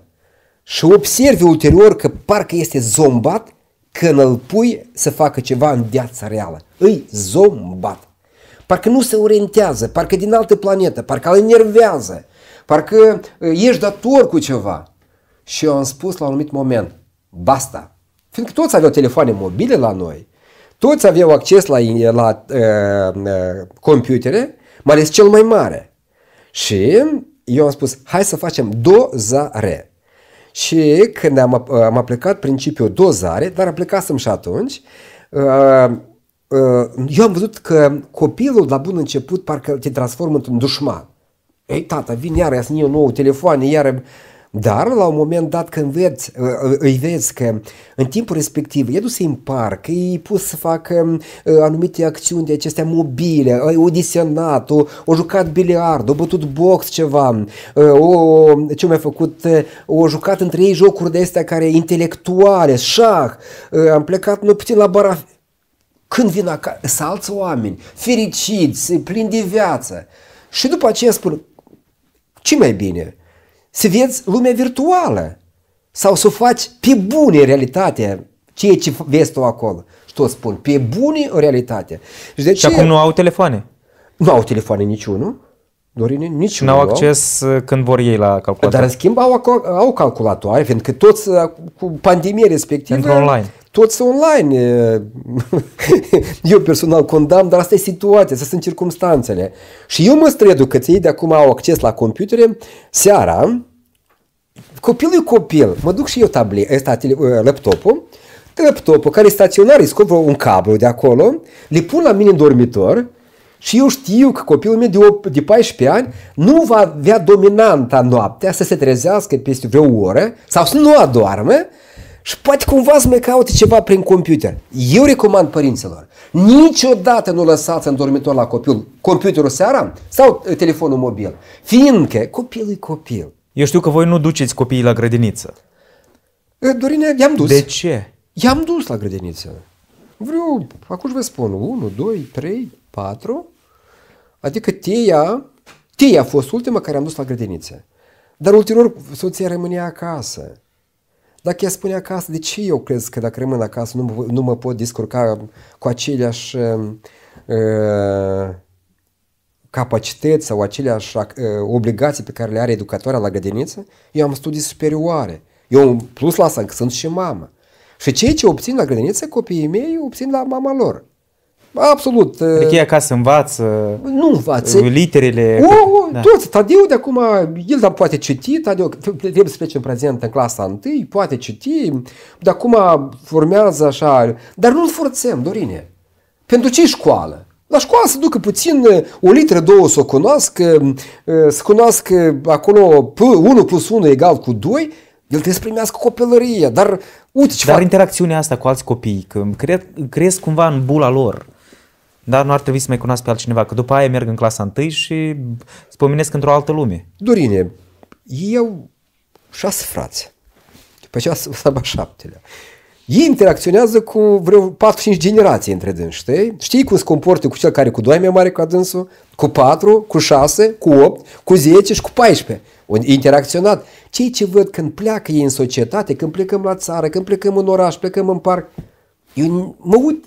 și observi ulterior că parcă este zombat când îl pui să facă ceva în viața reală. Îi zombat parcă nu se orientează, parcă din altă planetă, parcă îl enervează, parcă uh, ești dator cu ceva. Și eu am spus la un anumit moment, basta. Fiindcă toți aveau telefoane mobile la noi, toți aveau acces la, la la uh, uh, computere, mai ales cel mai mare. Și eu am spus, hai să facem dozare. Și când am, uh, am aplicat principiul dozare, dar aplicasem și atunci, uh, Ă, eu am văzut că copilul la bun început parcă te transformă într-un dușman. Ei, tata, vin iar, să eu nou telefoane, iar... Dar la un moment dat când vezi, ă, ă, îi vezi că în timpul respectiv e dus în parc, îi pus să facă anumite acțiuni de acestea mobile, ai audiționat, o, o jucat biliard, o bătut box ceva, o, ce mai făcut, o jucat între ei jocuri de astea care intelectuale, șah, am plecat nu puțin la baraf când vin acasă, sunt alți oameni, fericiți, plini de viață. Și după aceea spun, ce mai bine? Să vezi lumea virtuală sau să faci pe bune realitatea ceea ce vezi tu acolo. Și tot spun, pe bune o realitate. Și, de și ce? acum nu au telefoane. Nu au telefoane niciunul. Dorine, nici nu au acces uh, când vor ei la calculator. Dar în schimb au, au calculatoare, fiindcă toți uh, cu pandemie respectivă... Intră online toți online. *laughs* Eu personal condamn, dar asta e situația, să sunt circumstanțele. Și eu mă străduc că ei de acum au acces la computere seara, copilul e copil, mă duc și eu tablet, ăsta, ă, laptopul, laptopul care e staționar, îi scot un cablu de acolo, le pun la mine în dormitor, și eu știu că copilul meu de, 8, de 14 ani nu va avea dominanta noaptea să se trezească peste vreo oră sau să nu adorme și poate cumva să mai caute ceva prin computer. Eu recomand părinților, niciodată nu lăsați în dormitor la copil computerul seara sau uh, telefonul mobil, fiindcă copilul e copil. Eu știu că voi nu duceți copiii la grădiniță. Uh, Dorine, i-am dus. De ce? I-am dus la grădiniță. Vreau, acum vă spun, 1, 2, 3, 4, adică tia, tia a fost ultima care am dus la grădiniță. Dar ulterior soția rămâne acasă. Dacă ea spune acasă, de ce eu cred că dacă rămân acasă nu, nu mă pot descurca cu aceleași um, uh, capacități sau aceleași uh, obligații pe care le are educatoarea la grădiniță? Eu am studii superioare. Eu plus la că sunt și mamă. Și ceea ce obțin la grădiniță, copiii mei obțin la mama lor. Absolut. Adică ea acasă învață, nu învață. literele. O, o, da. toți. Tadeu de acum, el dar poate citi, Tadeu, trebuie să plece în prezent în clasa 1, poate citi, de acum formează așa, dar nu-l forțăm, Dorine. Pentru ce școală? La școală să ducă puțin o litră, două să o cunoască, să cunoască acolo 1 plus 1 egal cu 2, el trebuie să primească copilărie, dar uite ce Dar fac... interacțiunea asta cu alți copii, că cresc cumva în bula lor. Dar nu ar trebui să mai cunoască pe altcineva, că după aia merg în clasa 1 și spominesc într-o altă lume. Dorine, eu șase frați, după aceea sunt a șaptelea. Ei interacționează cu vreo 4-5 generații între dâns, știi? Știi cum se comportă cu cel care cu 2 mai mare ca dânsul, cu 4, cu 6, cu 8, cu 10 și cu 14. Interacționat. Cei ce văd când pleacă ei în societate, când plecăm la țară, când plecăm în oraș, plecăm în parc, eu mă uit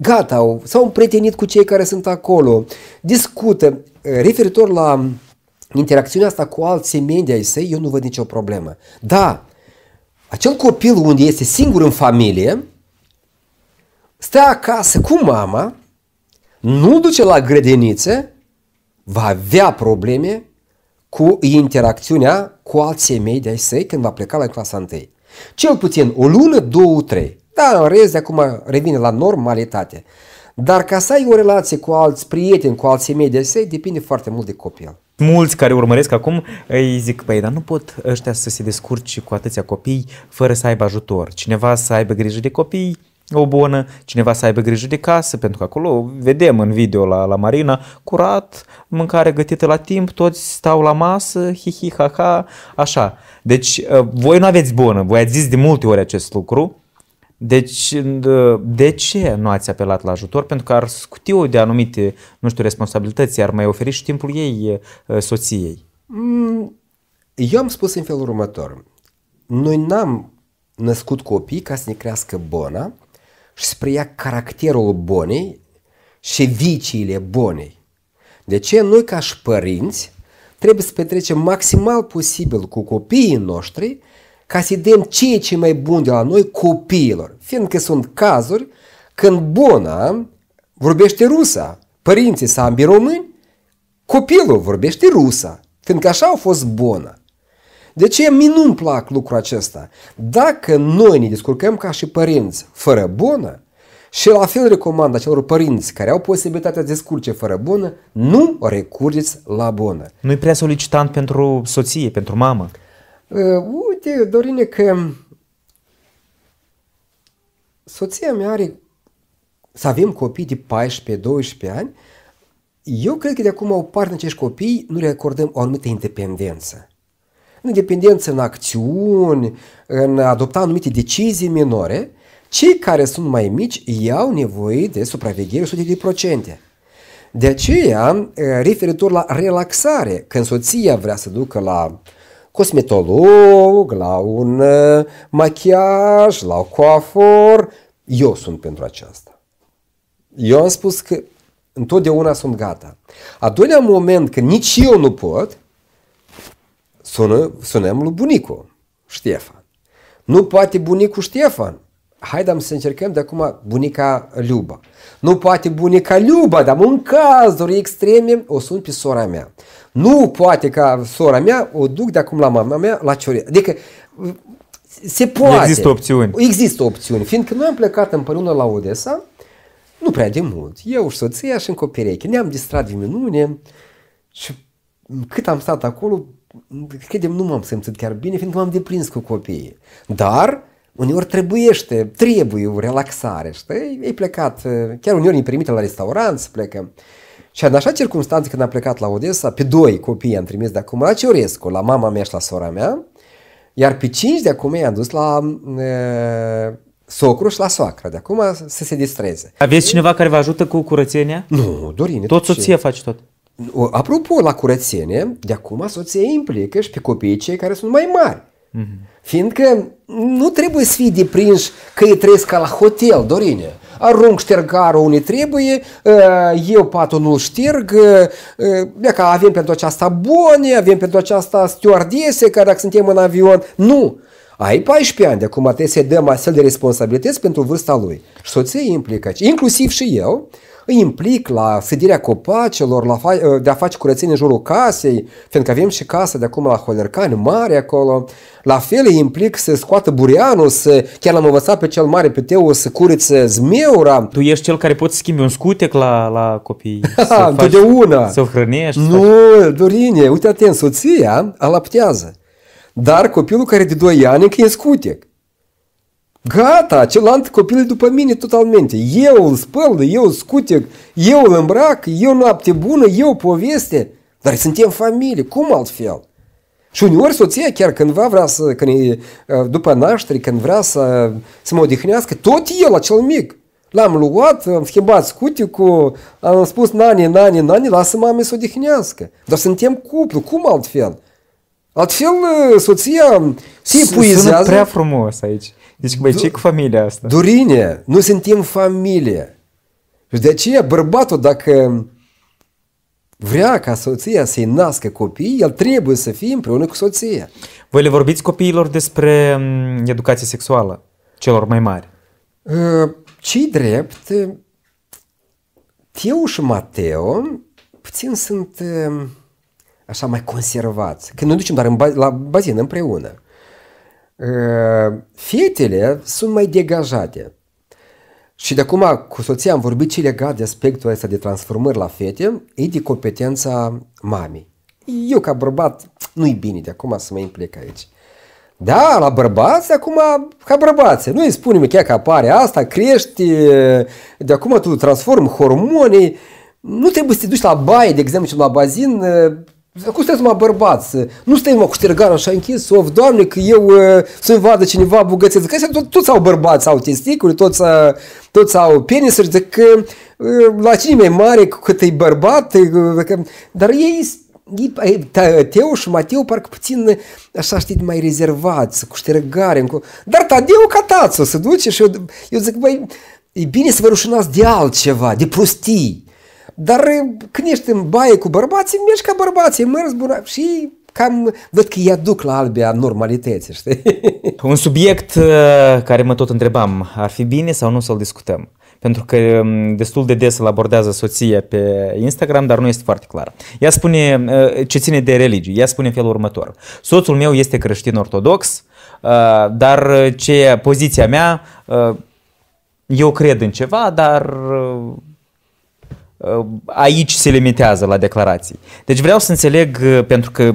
Gata, s-au împrietenit cu cei care sunt acolo, discută. Eh, referitor la interacțiunea asta cu alți semeni de ai săi, eu nu văd nicio problemă. Da, acel copil unde este singur în familie, stă acasă cu mama, nu duce la grădiniță, va avea probleme cu interacțiunea cu alții mei de-ai săi când va pleca la clasa 1. Cel puțin o lună, două, trei. Da, în rest, de acum revine la normalitate. Dar ca să ai o relație cu alți prieteni, cu alții mei de săi, depinde foarte mult de copil. Mulți care urmăresc acum îi zic, păi, dar nu pot ăștia să se descurci cu atâția copii fără să aibă ajutor. Cineva să aibă grijă de copii, o bună, cineva să aibă grijă de casă, pentru că acolo vedem în video la, la Marina, curat, mâncare gătită la timp, toți stau la masă, hi-hi, ha-ha, așa. Deci, uh, voi nu aveți bună, voi ați zis de multe ori acest lucru, deci, de ce nu ați apelat la ajutor? Pentru că ar scuti de anumite, nu știu, responsabilități, ar mai oferi și timpul ei, soției. Mm, eu am spus în felul următor. Noi n-am născut copii ca să ne crească bona și spre ea caracterul bonei și viciile bonei. De ce noi ca și părinți trebuie să petrecem maximal posibil cu copiii noștri ca să dăm ce e ce mai bun de la noi copiilor. Fiindcă sunt cazuri când bona vorbește rusa, părinții sunt ambii români, copilul vorbește rusa, fiindcă așa au fost bona. De ce mi nu-mi plac lucrul acesta? Dacă noi ne descurcăm ca și părinți fără bună, și la fel recomand acelor părinți care au posibilitatea de descurce fără bună, nu recurgeți la bună. Nu-i prea solicitant pentru soție, pentru mamă? Uh, Uite, Dorine, că soția mea are, să avem copii de 14-12 ani, eu cred că de acum o parte din acești copii nu le acordăm o anumită independență. În independență în acțiuni, în a adopta anumite decizii minore, cei care sunt mai mici iau nevoie de supraveghere 100%. De aceea, referitor la relaxare, când soția vrea să ducă la cosmetolog, la un uh, machiaj, la coafor. Eu sunt pentru aceasta. Eu am spus că întotdeauna sunt gata. A doilea moment că nici eu nu pot, sună, sunem lui bunicul Ștefan. Nu poate bunicul Ștefan. Haidam să încercăm de acum bunica Liuba. Nu poate bunica Liuba, dar în cazuri extreme o sun pe sora mea. Nu poate ca sora mea o duc de acum la mama mea la ciorie. Adică se poate. Există opțiuni. Există opțiuni. Fiindcă noi am plecat împreună la Odessa, nu prea de mult. Eu și soția și încă o pereche. Ne-am distrat din minune și cât am stat acolo, credem, nu m-am simțit chiar bine, fiindcă m-am deprins cu copiii. Dar, uneori trebuiește, trebuie o relaxare, știi? Ei plecat, chiar uneori ne primite la restaurant să plecăm. Și în așa circunstanță, când am plecat la Odessa, pe doi copii am trimis de acum la Ciorescu, la mama mea și la sora mea, iar pe cinci de acum i-am dus la e, socru și la soacră. De acum să se distreze. Aveți cineva care vă ajută cu curățenia? Nu, Dorine. Tot soția ce? face tot. Apropo, la curățenie, de acum soția implică și pe copiii cei care sunt mai mari. Mm-hmm. Fiindcă nu trebuie să fii deprinși că ei trăiesc ca la hotel, Dorine arunc ștergarul unde trebuie, ă, eu patul nu-l șterg, ă, ă, că avem pentru aceasta bone, avem pentru aceasta stewardese care dacă suntem în avion, nu! Ai 14 ani, de acum trebuie să-i dăm astfel de responsabilități pentru vârsta lui. Și soție implică, inclusiv și eu, îi implic la sedirea copacelor, la fa- ă, de a face curățenie în jurul casei, fiindcă avem și casa de acum la Holercani, mare acolo. La fel îi implic să scoată burianul, să, chiar l-am învățat pe cel mare, pe Teo, să curățe zmeura. Tu ești cel care poți schimbi un scutec la, la copii. Ha, *laughs* una. Să o hrănești. Nu, faci... Dorine, uite atent, soția alaptează. Dar copilul care de 2 ani încă e scutec. Gata, celălalt copil după mine totalmente. Eu îl spăl, eu scutec, eu îl îmbrac, eu noapte bună, eu poveste. Dar suntem familie, cum altfel? Și uneori soția chiar cândva vrea să, când, ă, după naștere, când vrea să, să mă odihnească, tot el, acel mic. L-am luat, am schimbat scuticul, am spus, nani, nani, nani, lasă mame să odihnească. Dar suntem cuplu, cum altfel? Altfel, uh, soția se um, epuizează. Sună prea frumos aici. Deci, băi, ce cu familia asta? Durine, nu suntem familie. Și de aceea, bărbatul, dacă vrea ca soția să-i nască copii, el trebuie să fie împreună cu soția. Voi le vorbiți copiilor despre um, educație sexuală celor mai mari? Uh, cei drept, uh, Teu și Mateo puțin sunt um, așa mai conservați. Când nu ducem doar în ba- la bazin împreună. Ă, fetele sunt mai degajate. Și de acum cu soția am vorbit ce legat de aspectul ăsta de transformări la fete, e de competența mamei. Eu ca bărbat nu-i bine de acum să mă implic aici. Da, la bărbați, acum ca bărbați. Nu îi spunem chiar că apare asta, crește, de acum tu transformi hormonii, nu trebuie să te duci la baie, de exemplu, la bazin, cum sunteți mă bărbați, nu stai mă cu ștergarul așa închis, of, doamne, că eu ă, să-mi vadă cineva bugățesc. că tot, toți au bărbați, au testicuri, toți, ă, toți au penisuri, zic că ă, la cine mai mare cât e bărbat, că, dar ei Teo și Mateu parcă puțin, așa știți, mai rezervați, cu ștergare. Cu... Dar Tadeu tață, se duce și eu, eu zic, băi, e bine să vă rușinați de altceva, de prostii. Dar eh, când ești în baie cu bărbații, mergi ca bărbații, mergi bună și cam văd că îi aduc la albea normalității, știi? *laughs* Un subiect eh, care mă tot întrebam, ar fi bine sau nu să-l discutăm? Pentru că mm, destul de des îl abordează soția pe Instagram, dar nu este foarte clar. Ea spune, eh, ce ține de religie, ea spune în felul următor. Soțul meu este creștin ortodox, dar ce poziția mea, eu cred în ceva, dar Uh, aici se limitează la declarații. Deci vreau să înțeleg, uh, pentru că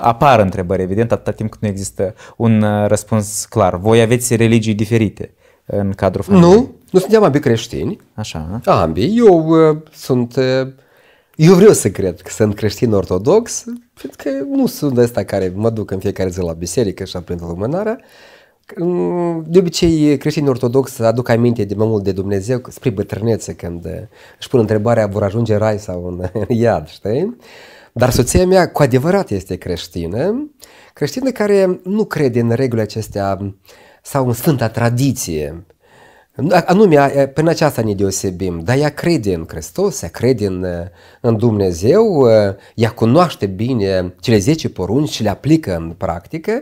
apar întrebări, evident, atâta timp cât nu există un uh, răspuns clar. Voi aveți religii diferite în cadrul familiei? Nu, nu suntem ambii creștini. Așa. Ambii. Eu uh, sunt... Uh, eu vreau să cred că sunt creștin ortodox, pentru că nu sunt ăsta care mă duc în fiecare zi la biserică și aprind lumânarea. Uh, de obicei, creștinii ortodoxi aduc aminte de mai mult de Dumnezeu spre bătrânețe când uh, își pun întrebarea vor ajunge rai sau în *laughs* iad, știi? Dar soția mea cu adevărat este creștină, creștină care nu crede în regulile acestea sau în sfânta tradiție Anume, prin aceasta ne deosebim, dar ea crede în Hristos, ea crede în, în Dumnezeu, ea cunoaște bine cele 10 porunci și le aplică în practică,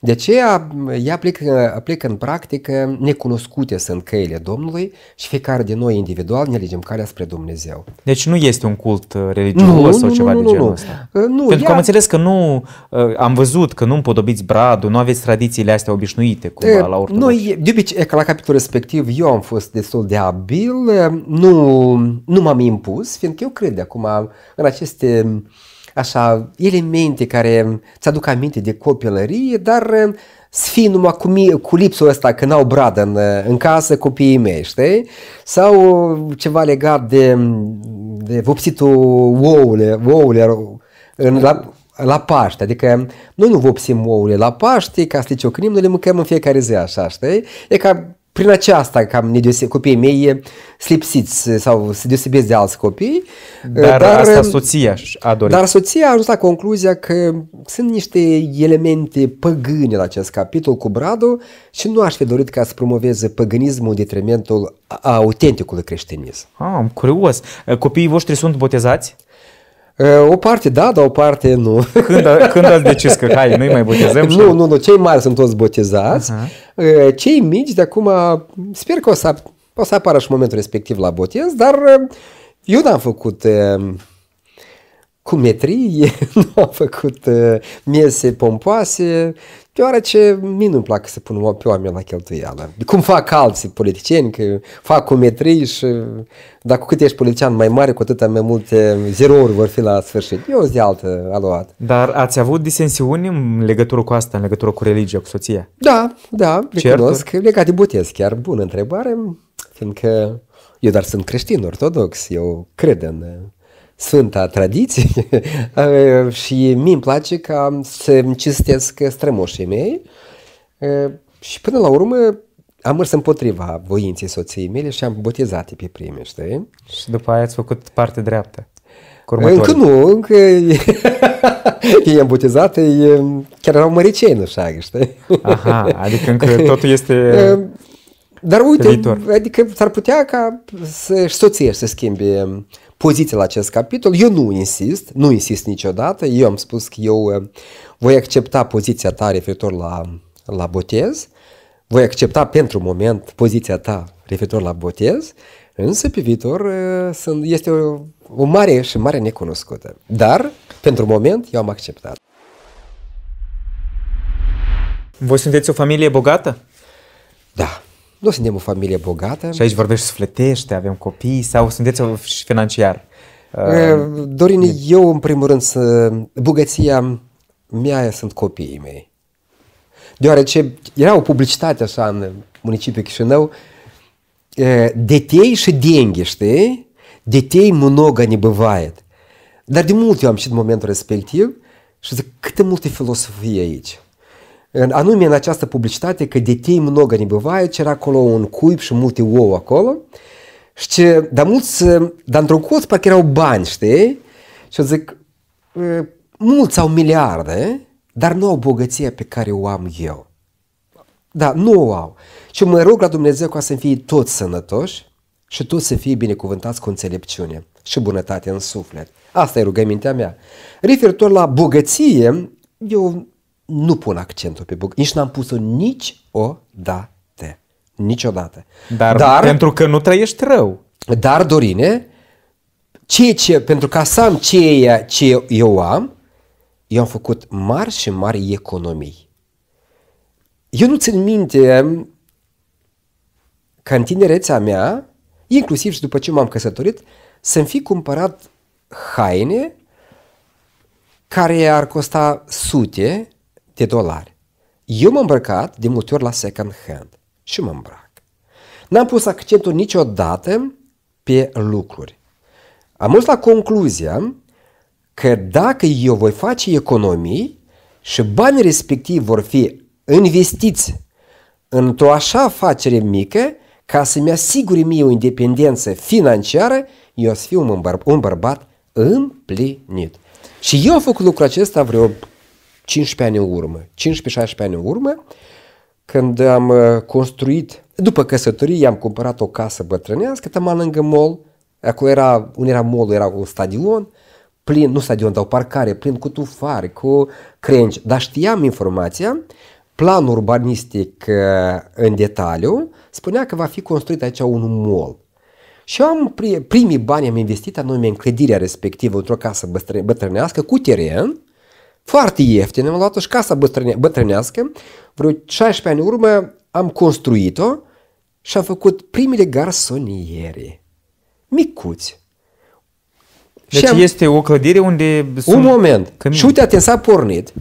de aceea ea aplică, aplică în practică necunoscute sunt căile Domnului și fiecare din noi individual ne alegem calea spre Dumnezeu. Deci nu este un cult uh, religios nu, sau nu, ceva nu, de genul nu. ăsta? Uh, nu, Pentru ea... că am înțeles că nu, uh, am văzut că nu împodobiți bradul, nu aveți tradițiile astea obișnuite cumva la ortodoxi. Noi, de obicei, la capitolul respectiv, eu am fost destul de abil, ehm, nu, nu m-am impus, fiindcă eu cred acum în aceste așa, elemente care îți aduc aminte de copilărie, dar ehm, să fii numai cu, mie, cu lipsul ăsta că n-au bradă în, în casă copiii mei, știi? Sau ceva legat de, de vopsitul ouăle, ouăle în, la, la Paște, adică noi nu vopsim ouăle la Paște ca să le ciocnim, noi le mâncăm în fiecare zi așa, știi? E ca prin aceasta cam ne deose- copiii mei slipsiți sau se deosebesc de alți copii. Dar, dar asta uh, soția a dorit. Dar soția a ajuns la concluzia că sunt niște elemente păgâne la acest capitol cu Bradu și nu aș fi dorit ca să promoveze păgânismul în detrimentul autenticului creștinism. Ah, am curios. Copiii voștri sunt botezați? Eh, o parte da, dar o parte nu. *laughs* Când, când ați decis că hai, nu mai botezăm? Nu, nu, nu, cei mari sunt toți botezați. Uh-huh. Cei mici de acum, sper că o să, o să apară și momentul respectiv la botez, dar eh, eu n-am făcut cu metrie, *laughs* nu am făcut uh, mese pompoase, deoarece mie nu-mi plac să pun pe oameni la cheltuială. Cum fac alții politicieni, că fac cu metrie și dacă cu cât ești politician mai mare, cu atâta mai multe zerouri vor fi la sfârșit. Eu zi altă a luat. Dar ați avut disensiuni în legătură cu asta, în legătură cu religia, cu soția? Da, da, recunosc. Legat de botez, chiar bună întrebare, fiindcă eu dar sunt creștin ortodox, eu cred în sfânta tradiție *laughs* și mi îmi place ca să-mi cistesc strămoșii mei și până la urmă am mers împotriva voinței soției mele și am botezat pe prime, știi? Și după aia ați făcut parte dreaptă. Încă nu, încă *laughs* i-am botezat, e, chiar erau măricieni, așa, știi? Aha, adică încă *laughs* totul este Dar uite, adică s-ar putea ca să-și soție să schimbe poziție la acest capitol. Eu nu insist, nu insist niciodată. Eu am spus că eu eh, voi accepta poziția ta referitor la, la botez, voi accepta pentru moment poziția ta referitor la botez, însă pe viitor eh, este o, o mare și mare necunoscută. Dar, pentru moment, eu am acceptat. Voi sunteți o familie bogată? Da. Nu suntem o familie bogată. Și aici vorbești sufletește, avem copii sau sunteți și financiar? Uh, uh, Dorin, e... eu în primul rând, să, bogăția mea sunt copiii mei. Deoarece era o publicitate așa în municipiul Chișinău, детей uh, și деньги, știi? Детей много не бывает. Dar de mult eu am citit momentul respectiv și zic, câtă multă filosofie aici anume în această publicitate că detei ne не бывает, era acolo un cuib și multe ouă acolo. Și dar mulți, dar într-un colț parcă erau bani, știi? Și eu zic, ă, mulți au miliarde, dar nu au bogăția pe care o am eu. Da, nu o au. Și mă rog la Dumnezeu ca să fie toți sănătoși și toți să fie binecuvântați cu înțelepciune și bunătate în suflet. Asta e rugămintea mea. Referitor la bogăție, eu nu pun accentul pe bucurie. Nici n-am pus-o niciodată. Niciodată. Dar, dar pentru că nu trăiești rău. Dar, Dorine, ce, ce, pentru ca să am ce, ce eu am, eu am făcut mari și mari economii. Eu nu țin minte că în tinerețea mea, inclusiv și după ce m-am căsătorit, să-mi fi cumpărat haine care ar costa sute de dolari. Eu m-am îmbrăcat de multe ori la second hand și mă îmbrac. N-am pus accentul niciodată pe lucruri. Am ajuns la concluzia că dacă eu voi face economii și banii respectivi vor fi investiți într-o așa afacere mică ca să-mi asigure mie o independență financiară, eu o să fiu un, băr- un bărbat împlinit. Și eu am făcut lucrul acesta vreo 15 ani în urmă, 15-16 ani în urmă, când am uh, construit, după căsătorie am cumpărat o casă bătrânească, tăma lângă mall, acolo era, unde era mall, era un stadion, plin, nu stadion, dar o parcare, plin cu tufari, cu crengi, dar știam informația, plan urbanistic uh, în detaliu, spunea că va fi construit aici un mall. Și am primii bani am investit anume în clădirea respectivă, într-o casă bătrânească, cu teren, foarte ieftin am luat-o și casa bătrâne- bătrânească, vreo 16 ani urmă am construit-o și am făcut primele garsoniere. Micuți. Deci și am... este o clădire unde sunt Un moment. Cămin. Și uite, atent, s-a pornit.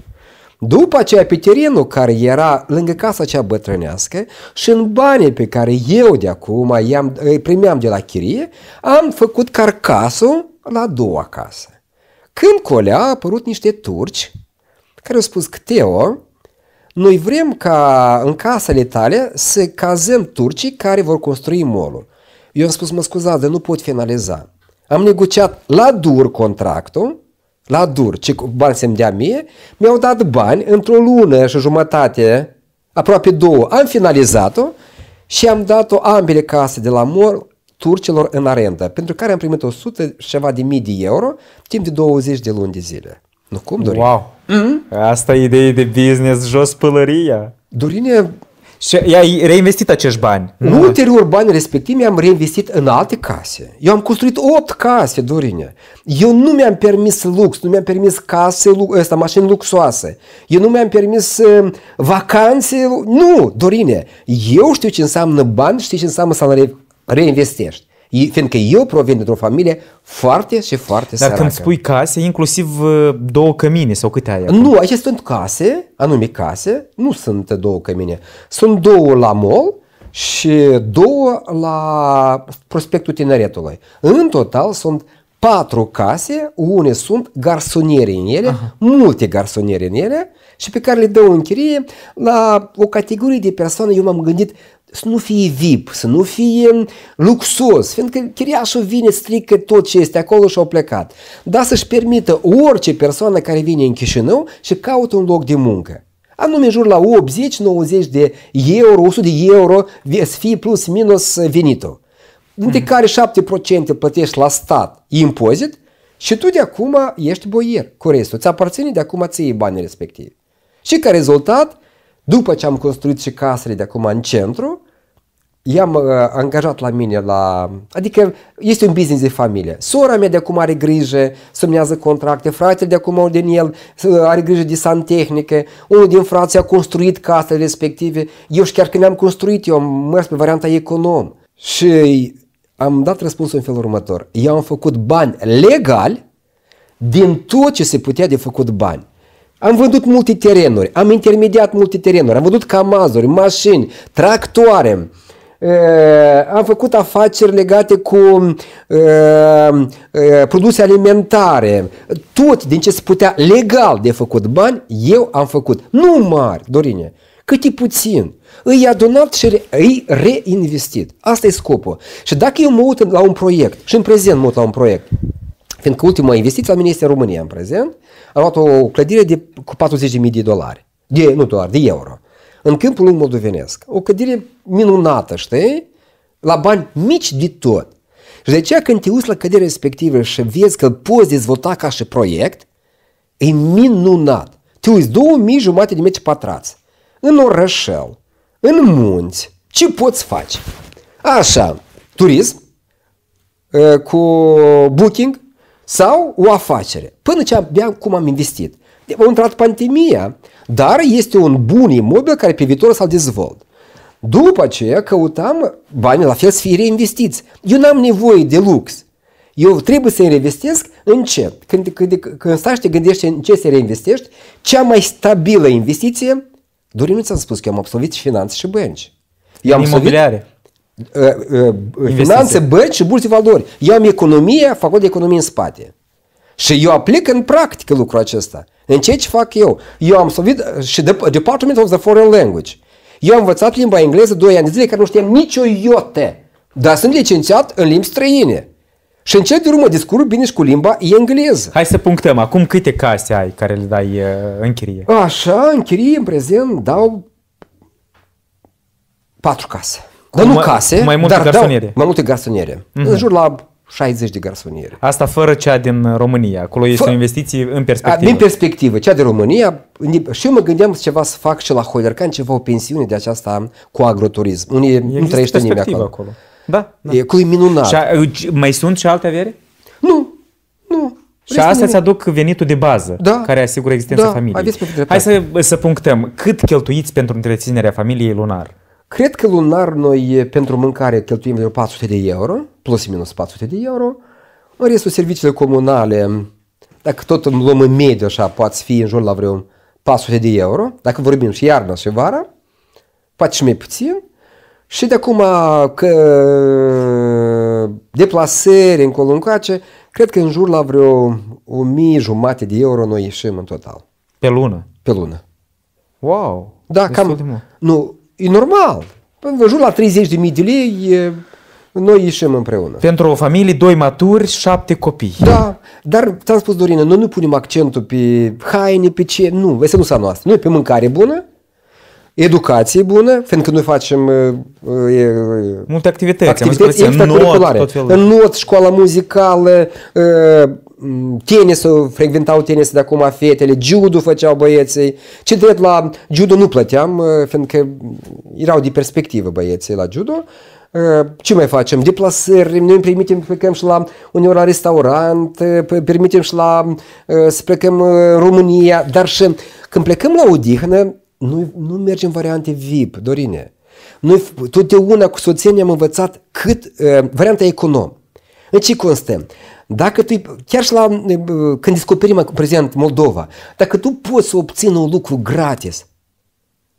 După aceea, pe terenul care era lângă casa cea bătrânească și în banii pe care eu de acum am îi primeam de la chirie, am făcut carcasul la a doua casă. Când colea, a apărut niște turci care au spus că Teo, noi vrem ca în casele tale să cazăm turcii care vor construi molul. Eu am spus, mă scuzați, dar nu pot finaliza. Am negociat la dur contractul, la dur, ce bani se mi dea mie, mi-au dat bani într-o lună și jumătate, aproape două, am finalizat-o și am dat-o ambele case de la mor turcilor în arendă, pentru care am primit 100 și ceva de mii de euro timp de 20 de luni de zile. Nu cum, Dorin? Wow! Mm-hmm. Asta e idei de business, jos pălăria. Dorine... Și i-ai reinvestit acești bani. Nu, mm. ulterior banii respectivi mi-am reinvestit în alte case. Eu am construit 8 case, Dorine. Eu nu mi-am permis lux, nu mi-am permis case, ăsta, mașini luxoase. Eu nu mi-am permis uh, vacanțe. Nu, Dorine, eu știu ce înseamnă bani, știu ce înseamnă să reinvestești. Fiindcă eu provin dintr-o familie foarte și foarte Dar săracă. când spui case, inclusiv uh, două cămine sau câte ai Nu, aici sunt case, anume case, nu sunt două cămine. Sunt două la mol și două la prospectul Tineretului. În total sunt patru case, une sunt garsoniere în ele, Aha. multe garsoniere în ele, și pe care le dau o închirie la o categorie de persoane, eu m-am gândit, să nu fie VIP, să nu fie luxos, fiindcă chiriașul vine, strică tot ce este acolo și au plecat. Dar să-și permită orice persoană care vine în Chișinău și caută un loc de muncă. Anume în jur la 80-90 de euro, 100 de euro, să fie plus minus venitul dintre care 7% plătești la stat impozit și tu de acum ești boier cu restul. Ți aparține de acum ție banii respectivi. Și ca rezultat, după ce am construit și casele de acum în centru, i-am uh, angajat la mine la... Adică este un business de familie. Sora mea de acum are grijă, semnează contracte, fratele de acum unul din el uh, are grijă de santehnică, unul din frații a construit casele respective, eu și chiar când le-am construit, eu am mers pe varianta econom. Și am dat răspunsul în felul următor. Eu am făcut bani legali din tot ce se putea de făcut bani. Am vândut multe terenuri, am intermediat multe terenuri, am vândut camazuri, mașini, tractoare, am făcut afaceri legate cu uh, produse alimentare, tot din ce se putea legal de făcut bani, eu am făcut. Nu mari, Dorine, cât e puțin, îi adunat și îi reinvestit. Asta e scopul. Și dacă eu mă uit la un proiect, și în prezent mă uit la un proiect, fiindcă ultima investiție la mine este în România în prezent, am luat o clădire de, cu 40.000 de dolari, de, nu dolari, de euro, în câmpul lung moldovenesc. O clădire minunată, știi? La bani mici de tot. Și de aceea când te uiți la căderea respectivă și vezi că îl poți dezvolta ca și proiect, e minunat. Te uiți 2000 jumate de metri pătrați în orășel, în munți, ce poți face? Așa, turism cu booking sau o afacere. Până ce abia cum am investit. Am intrat pandemia, dar este un bun imobil care pe viitor să-l dezvolt. După aceea căutam bani la fel să fie reinvestiți. Eu n-am nevoie de lux. Eu trebuie să reinvestesc în ce? Când, când, când stai și te gândești în ce să reinvestești, cea mai stabilă investiție Dori nu ți-am spus că eu am absolvit și finanțe și bănci. Eu am Imobiliare. Absolvit, uh, uh, finanțe, bănci și burse valori. Eu am economie, o de economie în spate. Și eu aplic în practică lucrul acesta. În ceea ce fac eu. Eu am absolvit uh, și Department of the Foreign Language. Eu am învățat limba engleză 2 ani de zile care nu știam nicio iote. Dar sunt licențiat în limbi străine. Și în cele din urmă discurul bine și cu limba engleză. Hai să punctăm. Acum câte case ai care le dai uh, în chirie? Așa, în chirie în prezent dau patru case. dar nu case, mai multe dar garsoniere. Dau mai multe garsoniere. Uh-huh. În mhm. jur la 60 de garsoniere. Asta fără cea din România. Acolo este Fă... o investiție în perspectivă. A, din perspectivă. Cea de România. Și eu mă gândeam ceva să fac și la Hoidercan, ceva o pensiune de aceasta cu agroturism. Unii nu trăiește nimeni acolo. acolo. Da. da. E cu minunat. Și a, mai sunt și alte avere? Nu. Nu. Și asta îți aduc venitul de bază da. care asigură existența da, familiei. Hai să, să punctăm. Cât cheltuiți pentru întreținerea familiei lunar? Cred că lunar noi pentru mâncare cheltuim vreo 400 de euro, plus minus 400 de euro. În restul serviciile comunale, dacă tot îmi luăm în mediu așa, poate fi în jur la vreo 400 de euro, dacă vorbim și iarna și vara, poate și mai puțin. Și de acum că deplasări încolo încoace, cred că în jur la vreo 1000 jumate de euro noi ieșim în total. Pe lună? Pe lună. Wow! Da, cam... Nu, e normal. Păi, în jur la 30 de mii de lei e, noi ieșim împreună. Pentru o familie, doi maturi, șapte copii. Da, dar ți-am spus, Dorină, noi nu punem accentul pe haine, pe ce, nu, nu s-a noastră. Noi pe mâncare bună, educație bună, fiindcă noi facem uh, uh, multe activități, activități extracurriculare. Not, școala muzicală, uh, tenisul, frecventau tenisul de acum fetele, judo făceau băieții. Ce drept la judo nu plăteam, fiindcă erau de perspectivă băieții la judo. Ce mai facem? Deplasări, noi permitem, plecăm și la uneori la restaurant, permitem și la, să plecăm în România, dar și când plecăm la odihnă, nu, nu mergem în variante VIP, Dorine. Noi totdeauna cu soția ne-am învățat cât uh, varianta econom. În ce constă? Dacă tu, chiar și la, uh, când descoperim prezent Moldova, dacă tu poți să obții un lucru gratis,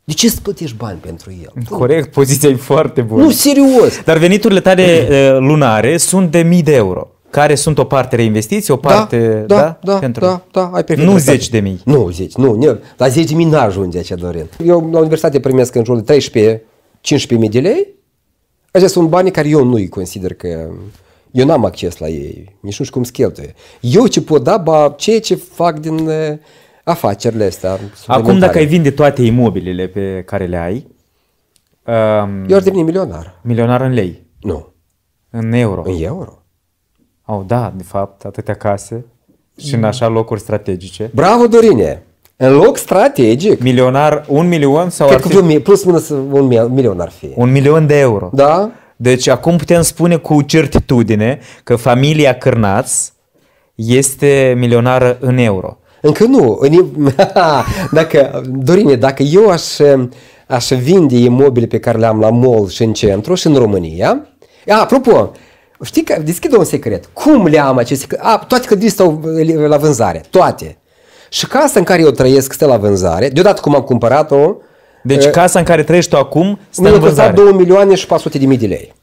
de ce să plătești bani pentru el? *laughs* Corect, poziția e foarte bună. Nu, serios. Dar veniturile tale lunare sunt de mii de euro care sunt o parte reinvestiți, o da, parte... Da, da, da, da, pentru... da, da ai pe Nu zeci de mii. Nu zeci, nu, ne, la zeci de mii n-ajunge acea Dorin. Eu la universitate primesc în jur de 13 15 mii de lei. Acestea sunt banii care eu nu-i consider că... Eu n-am acces la ei, nici nu știu cum să cheltuie. Eu ce pot da, ba, ceea ce fac din uh, afacerile astea. Acum dacă ai vinde toate imobilele pe care le ai... Um, eu ar deveni milionar. Milionar în lei. Nu. În euro. În euro. Au, oh, da, de fapt, atâtea case și în mm. așa locuri strategice. Bravo, Dorine! În loc strategic. Milionar, un milion sau Cred ar fi... plus minus un milion ar fi. Un milion de euro. Da. Deci acum putem spune cu certitudine că familia Cârnaț este milionară în euro. Încă nu. În... *laughs* dacă, Dorine, dacă eu aș, aș vinde imobile pe care le-am la mall și în centru și în România... A, apropo, Știi că deschid un secret. Cum le am aceste... A, toate cădrii stau uh, la vânzare. Toate. Și casa în care eu trăiesc stă la vânzare. Deodată cum am cumpărat-o... Deci uh, casa în care trăiești tu acum stă la vânzare. 2 milioane și 400 de mii de lei.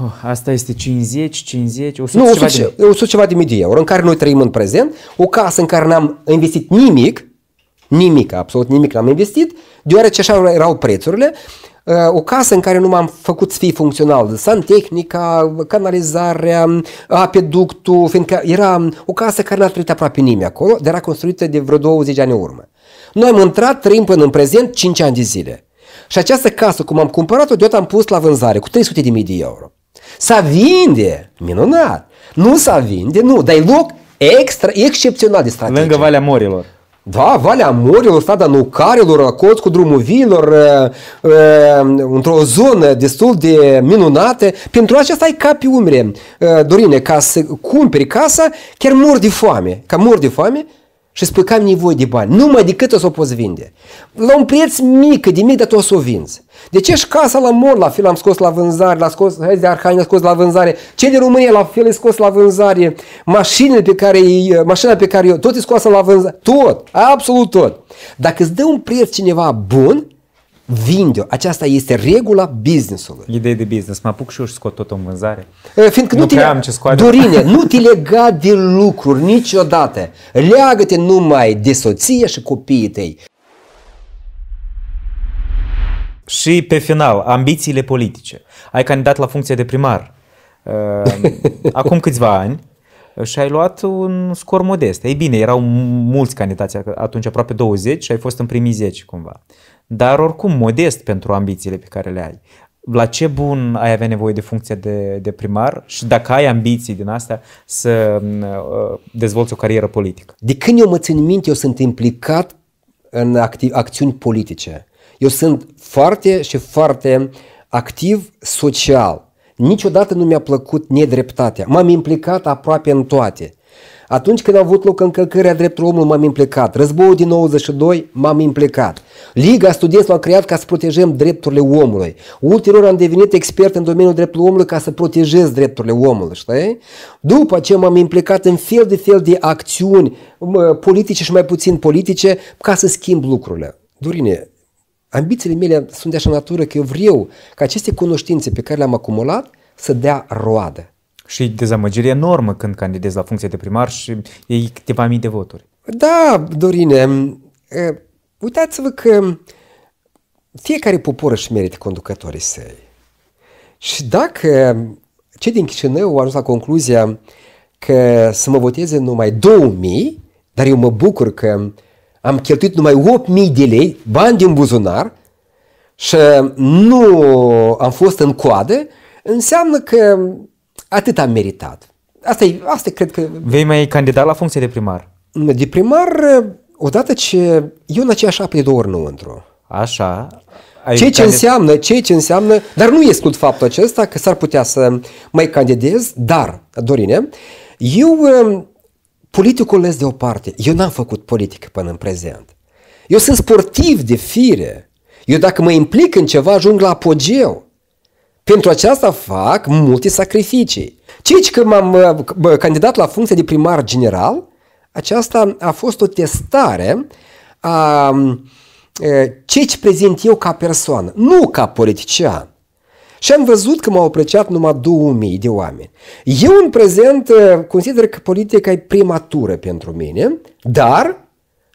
Oh, asta este 50, 50, 100 nu, 100 ceva, de... 100 ceva de mii de euro în care noi trăim în prezent, o casă în care n-am investit nimic, nimic, absolut nimic n-am investit, deoarece așa erau prețurile Uh, o casă în care nu m-am făcut să fie funcțional. Santehnica, canalizarea, apeductul, fiindcă era um, o casă care n-a trăit aproape nimeni acolo, dar era construită de vreo 20 de ani urmă. Noi am intrat, trăim până în prezent 5 ani de zile. Și această casă, cum am cumpărat-o, deodată am pus la vânzare cu 300 de mii de euro. Să vinde, minunat. Nu să vinde, nu, dar e loc extra, excepțional de strategie. Lângă Valea Morilor. Da, Valea Morilor, strada Nucarilor, la colț cu drumul viilor, într-o zonă destul de minunată. Pentru aceasta ai ca pe umbre, Dorine, ca să cumperi casa, chiar mor de foame, ca mor de foame, și spui că am nevoie de bani, numai decât o să o poți vinde. La un preț mic, de mic, dar tu o să o vinzi. De ce și casa la mor, la fel am scos la vânzare, la scos, hai de Arhani l-am scos la vânzare, cei de România la fel e scos la vânzare, mașinile pe care, mașina pe care eu, tot e scoasă la vânzare, tot, absolut tot. Dacă îți dă un preț cineva bun, vinde-o. Aceasta este regula business-ului. Idei de business. Mă apuc și eu și scot tot în vânzare. Fiindcă nu, nu te am ce scoate. Dorine, nu te lega de lucruri niciodată. Leagă-te numai de soție și copiii tăi. Și pe final, ambițiile politice. Ai candidat la funcție de primar ehm, *laughs* acum câțiva ani uh, și ai luat un scor modest. Ei bine, erau mulți candidați atunci, aproape 20 și ai fost în primii 10 cumva dar oricum modest pentru ambițiile pe care le ai. La ce bun ai avea nevoie de funcția de, de primar și dacă ai ambiții din astea să mm, uh, dezvolți o carieră politică? De când eu mă țin minte, eu sunt implicat în acti- acțiuni politice. Eu sunt foarte și foarte activ social. Niciodată nu mi-a plăcut nedreptatea. M-am implicat aproape în toate. Atunci când a avut loc încălcarea a drepturilor omului, m-am implicat. Războiul din 92, m-am implicat. Liga Studenților a creat ca să protejăm drepturile omului. Ulterior am devenit expert în domeniul drepturilor omului ca să protejez drepturile omului, știi? După ce m-am implicat în fel de fel de acțiuni politice și mai puțin politice ca să schimb lucrurile. Dorine, ambițiile mele sunt de așa natură că eu vreau ca aceste cunoștințe pe care le-am acumulat să dea roadă și dezamăgire enormă când candidezi la funcție de primar și iei câteva mii de voturi. Da, Dorine, uitați-vă că fiecare popor își merită conducătorii săi. Și dacă cei din Chișinău au ajuns la concluzia că să mă voteze numai 2000, dar eu mă bucur că am cheltuit numai 8000 de lei, bani din buzunar, și nu am fost în coadă, înseamnă că atât am meritat. Asta, e, asta cred că... Vei mai candida la funcție de primar? De primar, odată ce eu în aceeași apă de două ori intru. Așa. Ai ceea ce înseamnă, ceea ce înseamnă, dar nu exclud faptul acesta că s-ar putea să mai candidez, dar, Dorine, eu um, politicul les deoparte. Eu n-am făcut politică până în prezent. Eu sunt sportiv de fire. Eu dacă mă implic în ceva, ajung la apogeu. Pentru aceasta fac multe sacrificii. Cei că m-am candidat la funcția de primar general, aceasta a fost o testare a ce ce prezint eu ca persoană, nu ca politician. Și am văzut că m-au apreciat numai 2000 de oameni. Eu în prezent consider că politica e prematură pentru mine, dar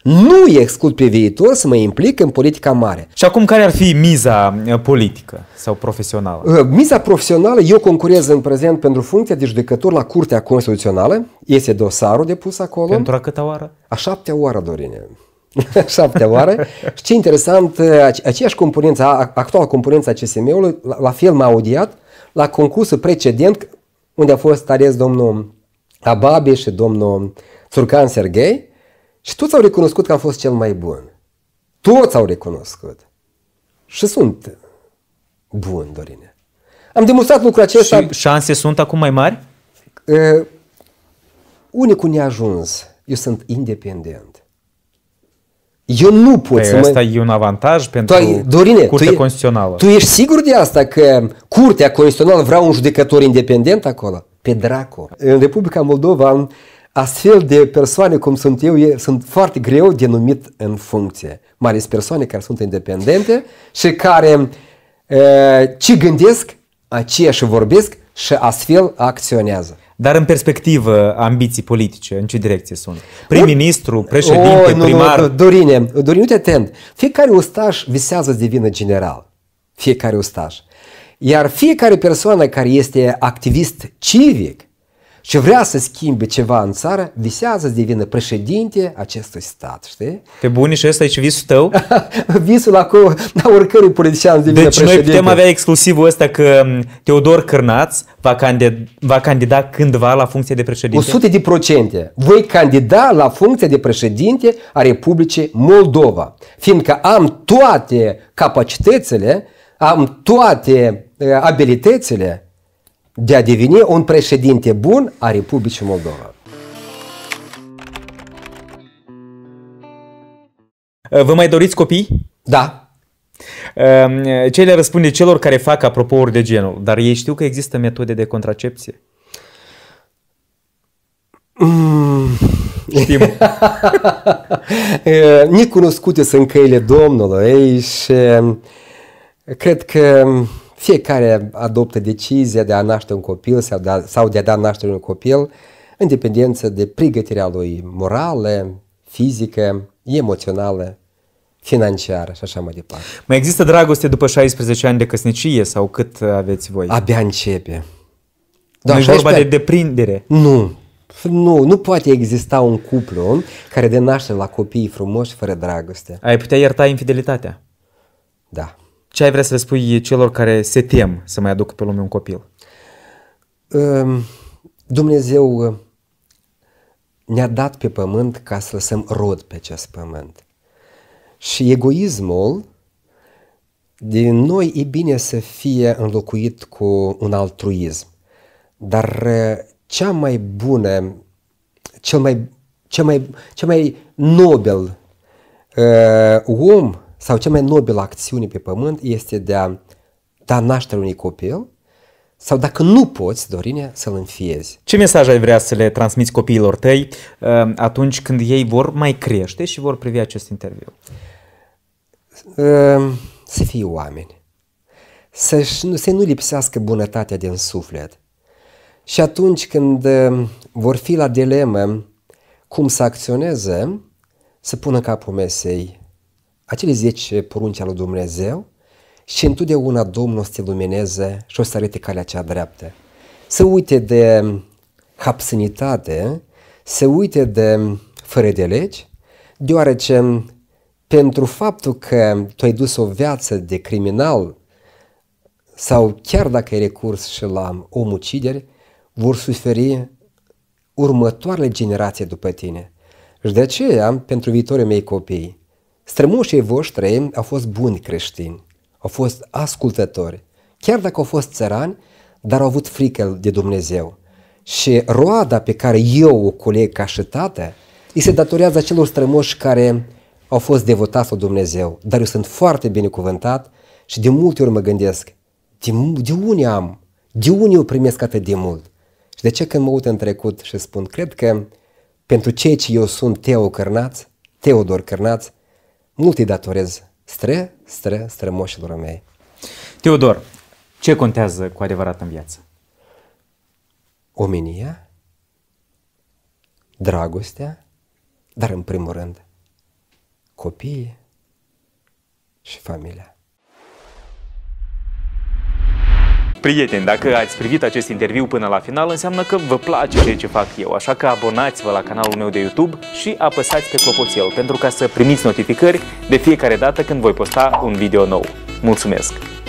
nu exclud pe viitor să mă implic în politica mare. Și acum care ar fi miza uh, politică sau profesională? Uh, miza profesională, eu concurez în prezent pentru funcția de judecător la Curtea Constituțională. Este dosarul depus acolo. Pentru a câta oară? A șaptea oară, Dorine. *laughs* șaptea oară. și ce interesant, uh, aceeași componență, actuala componență a CSM-ului, la, fel m-a audiat la concursul precedent unde a fost ales domnul Ababi și domnul Țurcan Serghei și toți au recunoscut că a fost cel mai bun. Toți au recunoscut. Și sunt bun, Dorine. Am demonstrat lucrul acesta. Și șanse sunt acum mai mari? Uh, unicul neajuns. Eu sunt independent. Eu nu păi pot păi să asta mă... e un avantaj pentru tu, Dorine, Curtea tu Constituțională. Tu ești sigur de asta că Curtea Constituțională vrea un judecător independent acolo? Pe dracu. În Republica Moldova am astfel de persoane cum sunt eu e, sunt foarte greu denumit în funcție. Mai ales persoane care sunt independente și care e, ce gândesc, aceea și vorbesc și astfel acționează. Dar în perspectivă ambiții politice, în ce direcție sunt? Prim-ministru, președinte, o, nu, primar? Nu, Dorine, Dorine, uite atent. Fiecare ustaș visează să devină general. Fiecare ustaș. Iar fiecare persoană care este activist civic, și vrea să schimbe ceva în țară, visează să devină președinte acestui stat, știi? Pe bune și ăsta e și visul tău? *laughs* visul acolo, la oricărui politician devină deci președinte. Deci noi putem avea exclusivul ăsta că Teodor Cârnaț va, candid- va candida cândva la funcție de președinte? 100 de procente. Voi candida la funcția de președinte a Republicii Moldova, fiindcă am toate capacitățile, am toate eh, abilitățile de a deveni un președinte bun a Republicii Moldova. Uh, vă mai doriți copii? Da. Um, ce le răspunde celor care fac apropouri de genul? Dar ei știu că există metode de contracepție? Mm. Știm. *laughs* Necunoscute sunt căile Domnului și cred că fiecare adoptă decizia de a naște un copil sau de a, sau de a da naștere un copil în dependență de pregătirea lui morală, fizică, emoțională, financiară și așa mai departe. Mai există dragoste după 16 ani de căsnicie sau cât aveți voi? Abia începe. Da, nu e vorba de deprindere? Nu, nu, nu poate exista un cuplu care de naște la copii frumoși fără dragoste. Ai putea ierta infidelitatea? Da. Ce ai vrea să le spui celor care se tem să mai aducă pe lume un copil? Ehm, Dumnezeu uh, ne-a dat pe pământ ca să lăsăm rod pe acest pământ. Și egoismul din noi e bine să fie înlocuit cu un altruism. Dar uh, cea mai bună, cel mai, cea mai, cea mai nobil uh, om sau cea mai nobilă acțiune pe pământ este de a da naștere unui copil sau dacă nu poți, Dorine, să-l înfiezi. Ce mesaj ai vrea să le transmiți copiilor tăi uh, atunci când ei vor mai crește și vor privi acest interviu? Uh, să fie oameni. Să, să nu lipsească bunătatea din suflet. Și atunci când uh, vor fi la dilemă cum să acționeze, să pună capul mesei acele 10 porunci al lui Dumnezeu și întotdeauna Domnul o să te lumineze și o să arete calea cea dreaptă. Să uite de hapsinitate, să uite de fără de legi, deoarece pentru faptul că tu ai dus o viață de criminal sau chiar dacă ai recurs și la omucideri, vor suferi următoarele generații după tine. Și de aceea, pentru viitorii mei copii, Strămoșii voștri au fost buni creștini, au fost ascultători, chiar dacă au fost țărani, dar au avut frică de Dumnezeu. Și roada pe care eu o coleg ca și tată, îi se datorează celor strămoși care au fost devotați la Dumnezeu. Dar eu sunt foarte binecuvântat și de multe ori mă gândesc, de, de unde am, de unde eu primesc atât de mult? Și de ce când mă uit în trecut și spun, cred că pentru cei ce eu sunt Teo Cărnaț, Teodor Cărnaț, mult îi datorez stră, stră, strămoșilor mei. Teodor, ce contează cu adevărat în viață? Omenia, dragostea, dar în primul rând copiii și familia. Prieteni, dacă ați privit acest interviu până la final, înseamnă că vă place ceea ce fac eu, așa că abonați-vă la canalul meu de YouTube și apăsați pe clopoțel pentru ca să primiți notificări de fiecare dată când voi posta un video nou. Mulțumesc!